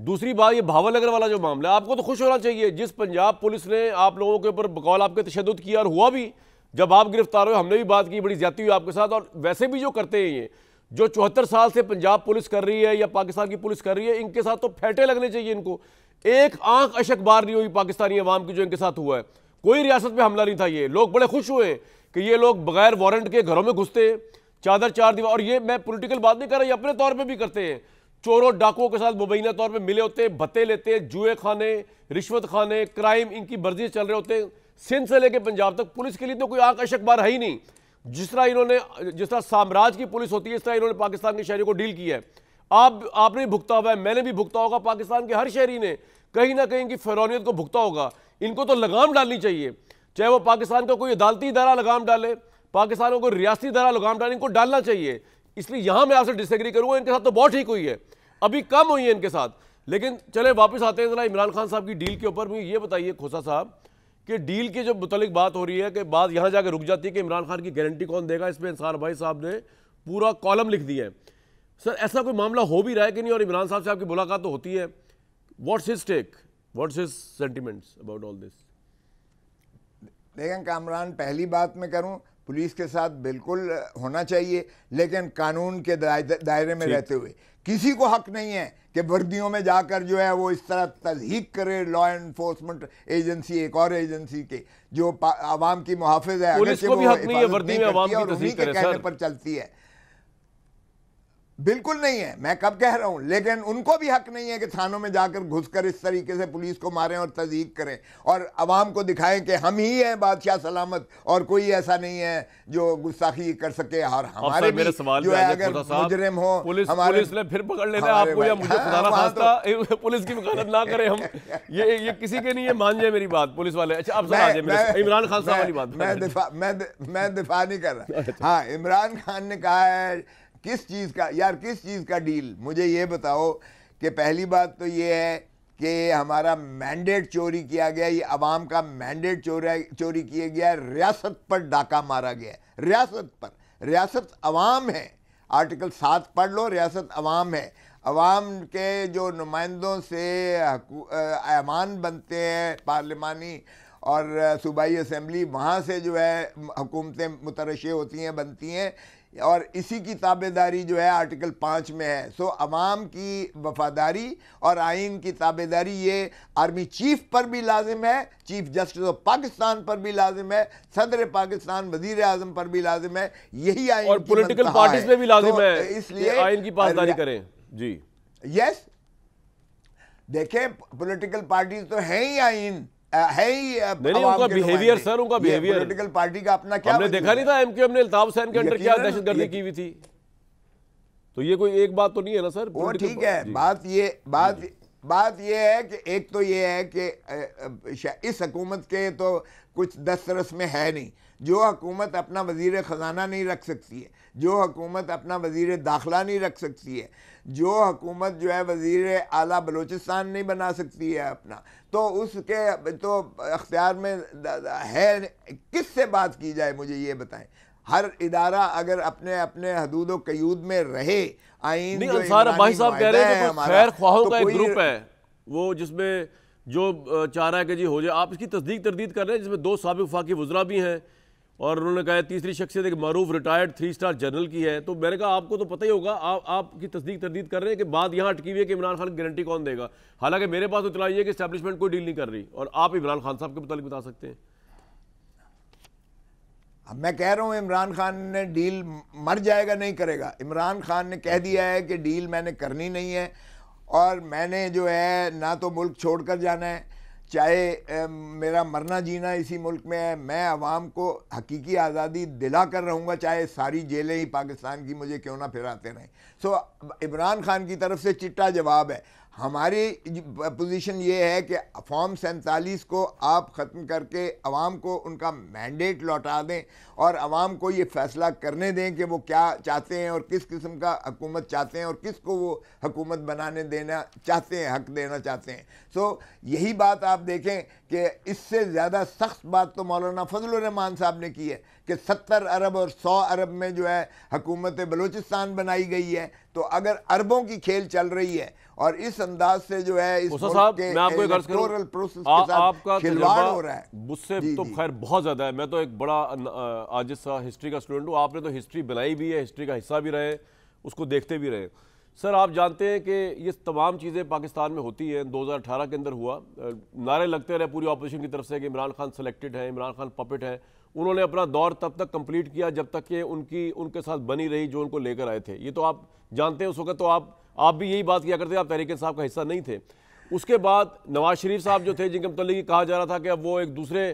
दूसरी बात ये भावनगर वाला जो मामला है आपको तो खुश होना चाहिए जिस पंजाब पुलिस ने आप लोगों के ऊपर बकौल आपके तशद किया और हुआ भी जब आप गिरफ्तार हुए हमने भी बात की बड़ी ज्यादा हुई आपके साथ और वैसे भी जो करते हैं ये जो चौहत्तर साल से पंजाब पुलिस कर रही है या पाकिस्तान की पुलिस कर रही है इनके साथ तो फैटे लगने चाहिए इनको एक आंख अशक बार नहीं हुई पाकिस्तानी अवाम की जो इनके साथ हुआ है कोई रियासत में हमला नहीं था ये लोग बड़े खुश हुए कि ये लोग बगैर वारंट के घरों में घुसते हैं चादर चार दीवार और ये मैं पॉलिटिकल बात नहीं कर रहा ये अपने तौर पे भी करते हैं चोरों डाकुओं के साथ मुबैना तौर पे मिले होते हैं भत्ते लेते हैं जुए खाने रिश्वत खाने क्राइम इनकी वर्जी चल रहे होते हैं सिंध से लेकर पंजाब तक पुलिस के लिए तो कोई आंख बार है ही नहीं जिस तरह इन्होंने जिस तरह साम्राज्य की पुलिस होती है इस तरह इन्होंने पाकिस्तान के शहरी को डील किया है आप आपने भुगता हुआ है मैंने भी भुगता होगा पाकिस्तान के हर शहरी ने कहीं ना कहीं इनकी फरौनीत को भुगता होगा इनको तो लगाम डालनी चाहिए चाहे वो पाकिस्तान का कोई अदालती इदारा लगाम डाले पाकिस्तान को रियासी दरा लगाम डालने को डालना चाहिए इसलिए यहाँ मैं आपसे डिसएग्री करूँगा इनके साथ तो बहुत ठीक हुई है अभी कम हुई है इनके साथ लेकिन चले वापस आते हैं जरा इमरान खान साहब की डील के ऊपर मुझे ये बताइए खोसा साहब कि डील की जो मुतलिक बात हो रही है कि बात यहाँ जाकर रुक जाती है कि इमरान खान की गारंटी कौन देगा इसमें इंसान भाई साहब ने पूरा कॉलम लिख दिया है सर ऐसा कोई मामला हो भी रहा है कि नहीं और इमरान साहब से आपकी मुलाकात तो होती है what's his take what's his sentiments about all this देखें कामरान पहली बात मैं करूं पुलिस के साथ बिल्कुल होना चाहिए लेकिन कानून के दायरे में रहते हुए किसी को हक नहीं है कि वर्दियों में जाकर जो है वो इस तरह तजहीक करे लॉ एनफोर्समेंट एजेंसी एक और एजेंसी के जो आवाम की मुहाफिज है अगर वो वर्दी में कहने पर चलती है बिल्कुल नहीं है मैं कब कह रहा हूं लेकिन उनको भी हक नहीं है कि थानों में जाकर घुसकर इस तरीके से पुलिस को मारें और तजीक करें और आवाम को दिखाएं कि हम ही हैं बादशाह सलामत और कोई ऐसा नहीं है जो गुस्साखी कर सके और हमारे भी सवाल जो है अगर मुजरिम हो पुलिस हमारे पुलिस ने फिर पकड़ लेते आपको या मुझे हाँ, हाँ, तो- पुलिस की वकालत ना करें हम ये ये किसी के नहीं है मान जाए मेरी बात पुलिस वाले अच्छा आप इमरान खान साहब मैं दिफा मैं मैं दिफा नहीं कर रहा अच्छा। हाँ इमरान खान ने कहा है किस चीज़ का यार किस चीज़ का डील मुझे ये बताओ कि पहली बात तो ये है कि हमारा मैंडेट चोरी किया गया ये अवाम का मैंडेट चोरी चोरी किया गया रियासत पर डाका मारा गया रियासत पर रियासत अवाम है आर्टिकल सात पढ़ लो रियासत अवाम है अवाम के जो नुमाइंदों से अमान बनते हैं पार्लिमानी और सूबाई असम्बली वहाँ से जो है हुकूमतें मुतरशे होती हैं बनती हैं और इसी की ताबेदारी जो है आर्टिकल पाँच में है सो अवाम की वफादारी और आइन की ताबेदारी ये आर्मी चीफ पर भी लाजिम है चीफ जस्टिस ऑफ पाकिस्तान पर भी लाजिम है सदर पाकिस्तान वजीर आजम पर भी लाजिम है यही आइन और पोलिटिकल पार्टीज में भी लाजिम तो है इसलिए आइन की पासदारी करें जी यस देखें पोलिटिकल पार्टी तो है ही आइन है ही देखा नहीं था अल्ताफ हुसैन के अंडर क्या दहशतगर्दी की हुई थी तो ये कोई एक बात तो नहीं है ना सर वो ठीक है बात ये बात बात है कि एक तो ये है कि इस हकूमत के तो कुछ दस तरस में है नहीं जो हकूमत अपना वजीर ख़जाना नहीं रख सकती है जो हकूमत अपना वजीर दाखला नहीं रख सकती है जो हकूमत जो है वजीर आला बलूचिस्तान नहीं बना सकती है अपना तो उसके तो अख्तियार में है किस से बात की जाए मुझे ये बताएं हर इदारा अगर अपने अपने हदूद कयूद में रहे आइन साहब कह रहे हैं खैर ख्वाहों तो का एक ग्रुप है वो जिसमें जो चाह रहा है कि जी हो जाए आप इसकी तस्दीक तरदीद कर रहे हैं जिसमें दो सबक वफाकी वजरा भी हैं और उन्होंने कहा तीसरी शख्सियत एक मरूफ रिटायर्ड थ्री स्टार जनरल की है तो मैंने कहा आपको तो पता ही होगा आप आपकी तस्दीक तरदीद कर रहे हैं कि बात यहाँ अटकी हुई है कि इमरान खान गारंटी कौन देगा हालांकि मेरे पास उतना तो ही है कि स्टैब्लिशमेंट कोई डील नहीं कर रही और आप इमरान खान साहब के मुतालिक बता सकते हैं अब मैं कह रहा हूँ इमरान खान ने डील मर जाएगा नहीं करेगा इमरान खान ने कह दिया है कि डील मैंने करनी नहीं है और मैंने जो है ना तो मुल्क छोड़कर जाना है चाहे मेरा मरना जीना इसी मुल्क में है मैं आवाम को हकीकी आज़ादी दिला कर रहूँगा चाहे सारी जेलें ही पाकिस्तान की मुझे क्यों ना फिराते रहें सो इमरान खान की तरफ से चिट्टा जवाब है हमारी पोजीशन ये है कि फॉर्म सैंतालीस को आप ख़त्म करके आवाम को उनका मैंडेट लौटा दें और आवाम को ये फैसला करने दें कि वो क्या चाहते हैं और किस किस्म का हकूमत चाहते हैं और किसको वो हकूमत बनाने देना चाहते हैं हक देना चाहते हैं सो यही बात आप देखें कि इससे ज़्यादा सख्त बात तो मौलाना फजल रहमान साहब ने की है कि 70 अरब और 100 अरब में जो है हकूमत बलूचिस्तान बनाई गई है तो अगर अरबों की खेल चल रही है और इस अंदाज से जो है इस के मैं आपको एक आ, के साथ आपका खिलवाड़ हो रहा है मुझसे तो खैर बहुत ज़्यादा है मैं तो एक बड़ा आज सा हिस्ट्री का स्टूडेंट हूँ आपने तो हिस्ट्री बनाई भी है हिस्ट्री का हिस्सा भी रहे उसको देखते भी रहे सर आप जानते हैं कि ये तमाम चीज़ें पाकिस्तान में होती हैं 2018 के अंदर हुआ नारे लगते रहे पूरी ऑपोजिशन की तरफ से कि इमरान खान सेलेक्टेड है इमरान खान पपेट है उन्होंने अपना दौर तब तक कंप्लीट किया जब तक कि उनकी उनके साथ बनी रही जो उनको लेकर आए थे ये तो आप जानते हैं उस वक्त तो आप आप भी यही बात किया करते आप तहरीक साहब का हिस्सा नहीं थे उसके बाद नवाज शरीफ साहब जो थे जिनके मतलब कहा जा रहा था कि अब वो एक दूसरे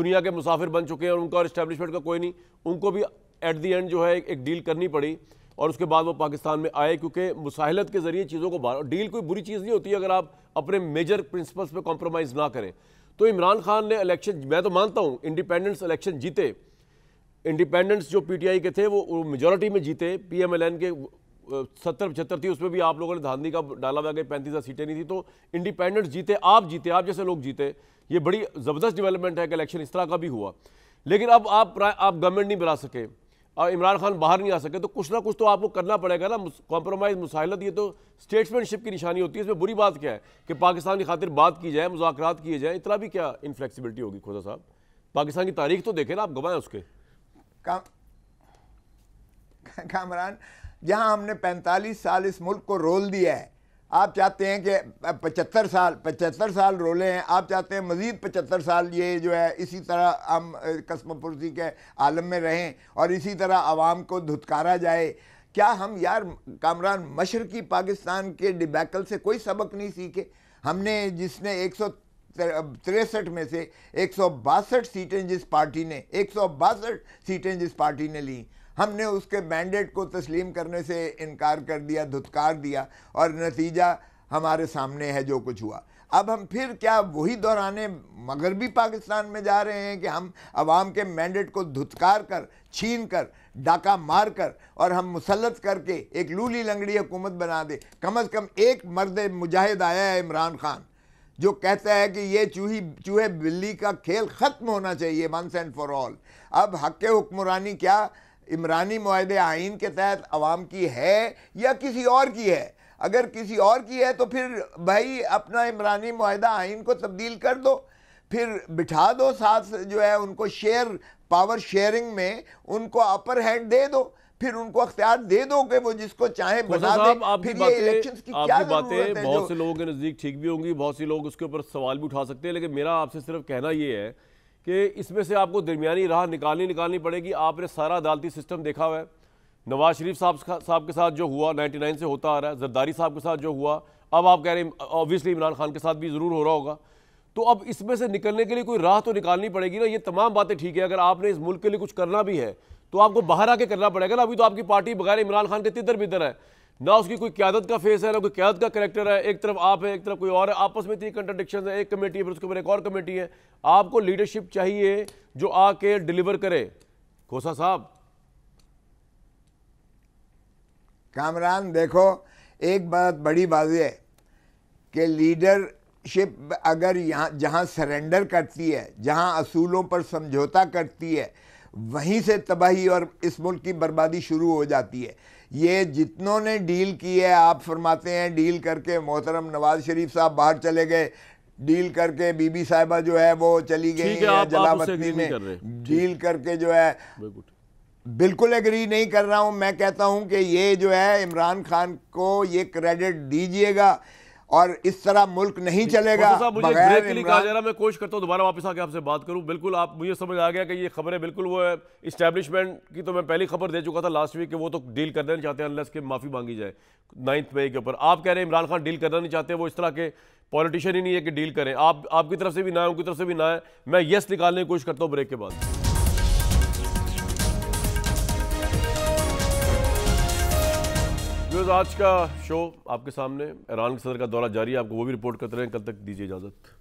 दुनिया के मुसाफिर बन चुके हैं और उनका और इस्टेब्लिशमेंट का कोई नहीं उनको भी एट दी एंड जो है एक डील करनी पड़ी और उसके बाद वो पाकिस्तान में आए क्योंकि मुसाहलत के ज़रिए चीज़ों को बाहर डील कोई बुरी चीज़ नहीं होती अगर आप अपने मेजर प्रिंसिपल्स पे कॉम्प्रोमाइज़ ना करें तो इमरान खान ने इलेक्शन मैं तो मानता हूँ इंडिपेंडेंस इलेक्शन जीते इंडिपेंडेंस जो पीटीआई के थे वो मेजोरिटी में जीते पीएमएलएन के सत्तर पचहत्तर थी उसमें भी आप लोगों ने धांधी का डाला हुआ कि पैंतीस हज़ार सीटें नहीं थी तो इंडिपेंडेंस जीते आप जीते आप जैसे लोग जीते ये बड़ी ज़बरदस्त डेवलपमेंट है कि इलेक्शन इस तरह का भी हुआ लेकिन अब आप आप गवर्नमेंट नहीं बना सके और इमरान खान बाहर नहीं आ सके तो कुछ ना कुछ तो आपको करना पड़ेगा ना कॉम्प्रोमाइज़ मुसाहलत ये तो स्टेट्समैनशिप की निशानी होती है इसमें बुरी बात क्या है कि पाकिस्तान की खातिर बात की जाए मुजाकर किए जाए इतना भी क्या इनफ्लेक्सीबिलिटी होगी खुदा साहब पाकिस्तान की तारीख तो देखें ना आप गवाएं उसके कामरान जहां हमने 45 साल इस मुल्क को रोल दिया है आप चाहते हैं कि पचहत्तर साल पचहत्तर साल रोले हैं आप चाहते हैं मज़ीद पचहत्तर साल ये जो है इसी तरह हम कस्म पुरसी के आलम में रहें और इसी तरह आवाम को धुतकारा जाए क्या हम यार कामरान मशरकी पाकिस्तान के डिबैकल से कोई सबक नहीं सीखे हमने जिसने एक सौ तिरसठ में से एक सौ बासठ सीटें जिस पार्टी ने एक सौ बासठ सीटें जिस पार्टी ने ली हमने उसके मैंडेट को तस्लीम करने से इनकार कर दिया धुतकार दिया और नतीजा हमारे सामने है जो कुछ हुआ अब हम फिर क्या वही दोहराने मगरबी पाकिस्तान में जा रहे हैं कि हम आवाम के मैंडेट को धुतकार कर छीन कर डाका मार कर और हम मुसलत करके एक लूली लंगड़ी हुकूमत बना दे कम अज़ कम एक मर्द मुजाहिद आया है इमरान खान जो कहता है कि ये चूही चूहे बिल्ली का खेल ख़त्म होना चाहिए वंस एंड फॉर ऑल अब हक हुक्मरानी क्या इमरानी माहे आइन के तहत आवाम की है या किसी और की है अगर किसी और की है तो फिर भाई अपना इमरानी माहा आइन को तब्दील कर दो फिर बिठा दो साथ जो है उनको शेयर पावर शेयरिंग में उनको अपर हैंड दे दो फिर उनको अख्तियार दे दो कि वो जिसको चाहे बना दे फिर ये इलेक्शंस की क्या बातें बहुत से लोगों के नज़दीक ठीक भी होंगी बहुत से लोग उसके ऊपर सवाल भी उठा सकते हैं लेकिन मेरा आपसे सिर्फ कहना ये है कि इसमें से आपको दरमियानी राह निकालनी निकालनी पड़ेगी आपने सारा अदालती सिस्टम देखा हुआ है नवाज शरीफ साहब साहब के साथ जो हुआ 99 से होता आ रहा है जरदारी साहब के साथ जो हुआ अब आप कह रहे हैं ऑब्वियसली इमरान खान के साथ भी ज़रूर हो रहा होगा तो अब इसमें से निकलने के लिए कोई राह तो निकालनी पड़ेगी ना ये तमाम बातें ठीक है अगर आपने इस मुल्क के लिए कुछ करना भी है तो आपको बाहर आके करना पड़ेगा ना अभी तो आपकी पार्टी बगैर इमरान खान के तिदर बिदर है ना उसकी कोई क्यादत का फेस है ना कोई क्यादत का करेक्टर है एक तरफ आप है एक तरफ कोई और है आपस में इतनी कंट्रडिक्शन है एक कमेटी है फिर उसके ऊपर एक और कमेटी है आपको लीडरशिप चाहिए जो आके डिलीवर करे खोसा साहब कामरान देखो एक बात बड़ी बात है कि लीडरशिप अगर यहाँ जहाँ सरेंडर करती है जहाँ असूलों पर समझौता करती है वहीं से तबाही और इस मुल्क की बर्बादी शुरू हो जाती है ये जितनों ने डील की है आप फरमाते हैं डील करके मोहतरम नवाज शरीफ साहब बाहर चले गए डील करके बीबी साहिबा जो है वो चली गई है जलावती में कर डील करके जो है बिल्कुल एग्री नहीं कर रहा हूं मैं कहता हूं कि ये जो है इमरान खान को ये क्रेडिट दीजिएगा और इस तरह मुल्क नहीं चलेगा मुझे ब्रेक के लिए कहा जा रहा मैं कोशिश करता हूँ दोबारा वापस आके आपसे बात करूँ बिल्कुल आप मुझे समझ आ गया कि ये खबरें बिल्कुल वो है इस्टेब्लिशमेंट की तो मैं पहली खबर दे चुका था लास्ट वीक कि वो तो डील करना नहीं चाहते अनलेस के माफ़ी मांगी जाए नाइन्थ मई के ऊपर आप कह रहे हैं इमरान खान डील करना नहीं चाहते वो इस तरह के पॉलिटिशियन ही नहीं है कि डील करें आप आपकी तरफ से भी ना है उनकी तरफ से भी ना है मैं यस निकालने की कोशिश करता हूँ ब्रेक के बाद आज का शो आपके सामने ईरान के सदर का दौरा जारी है आपको वो भी रिपोर्ट करते रहे कल तक दीजिए इजाजत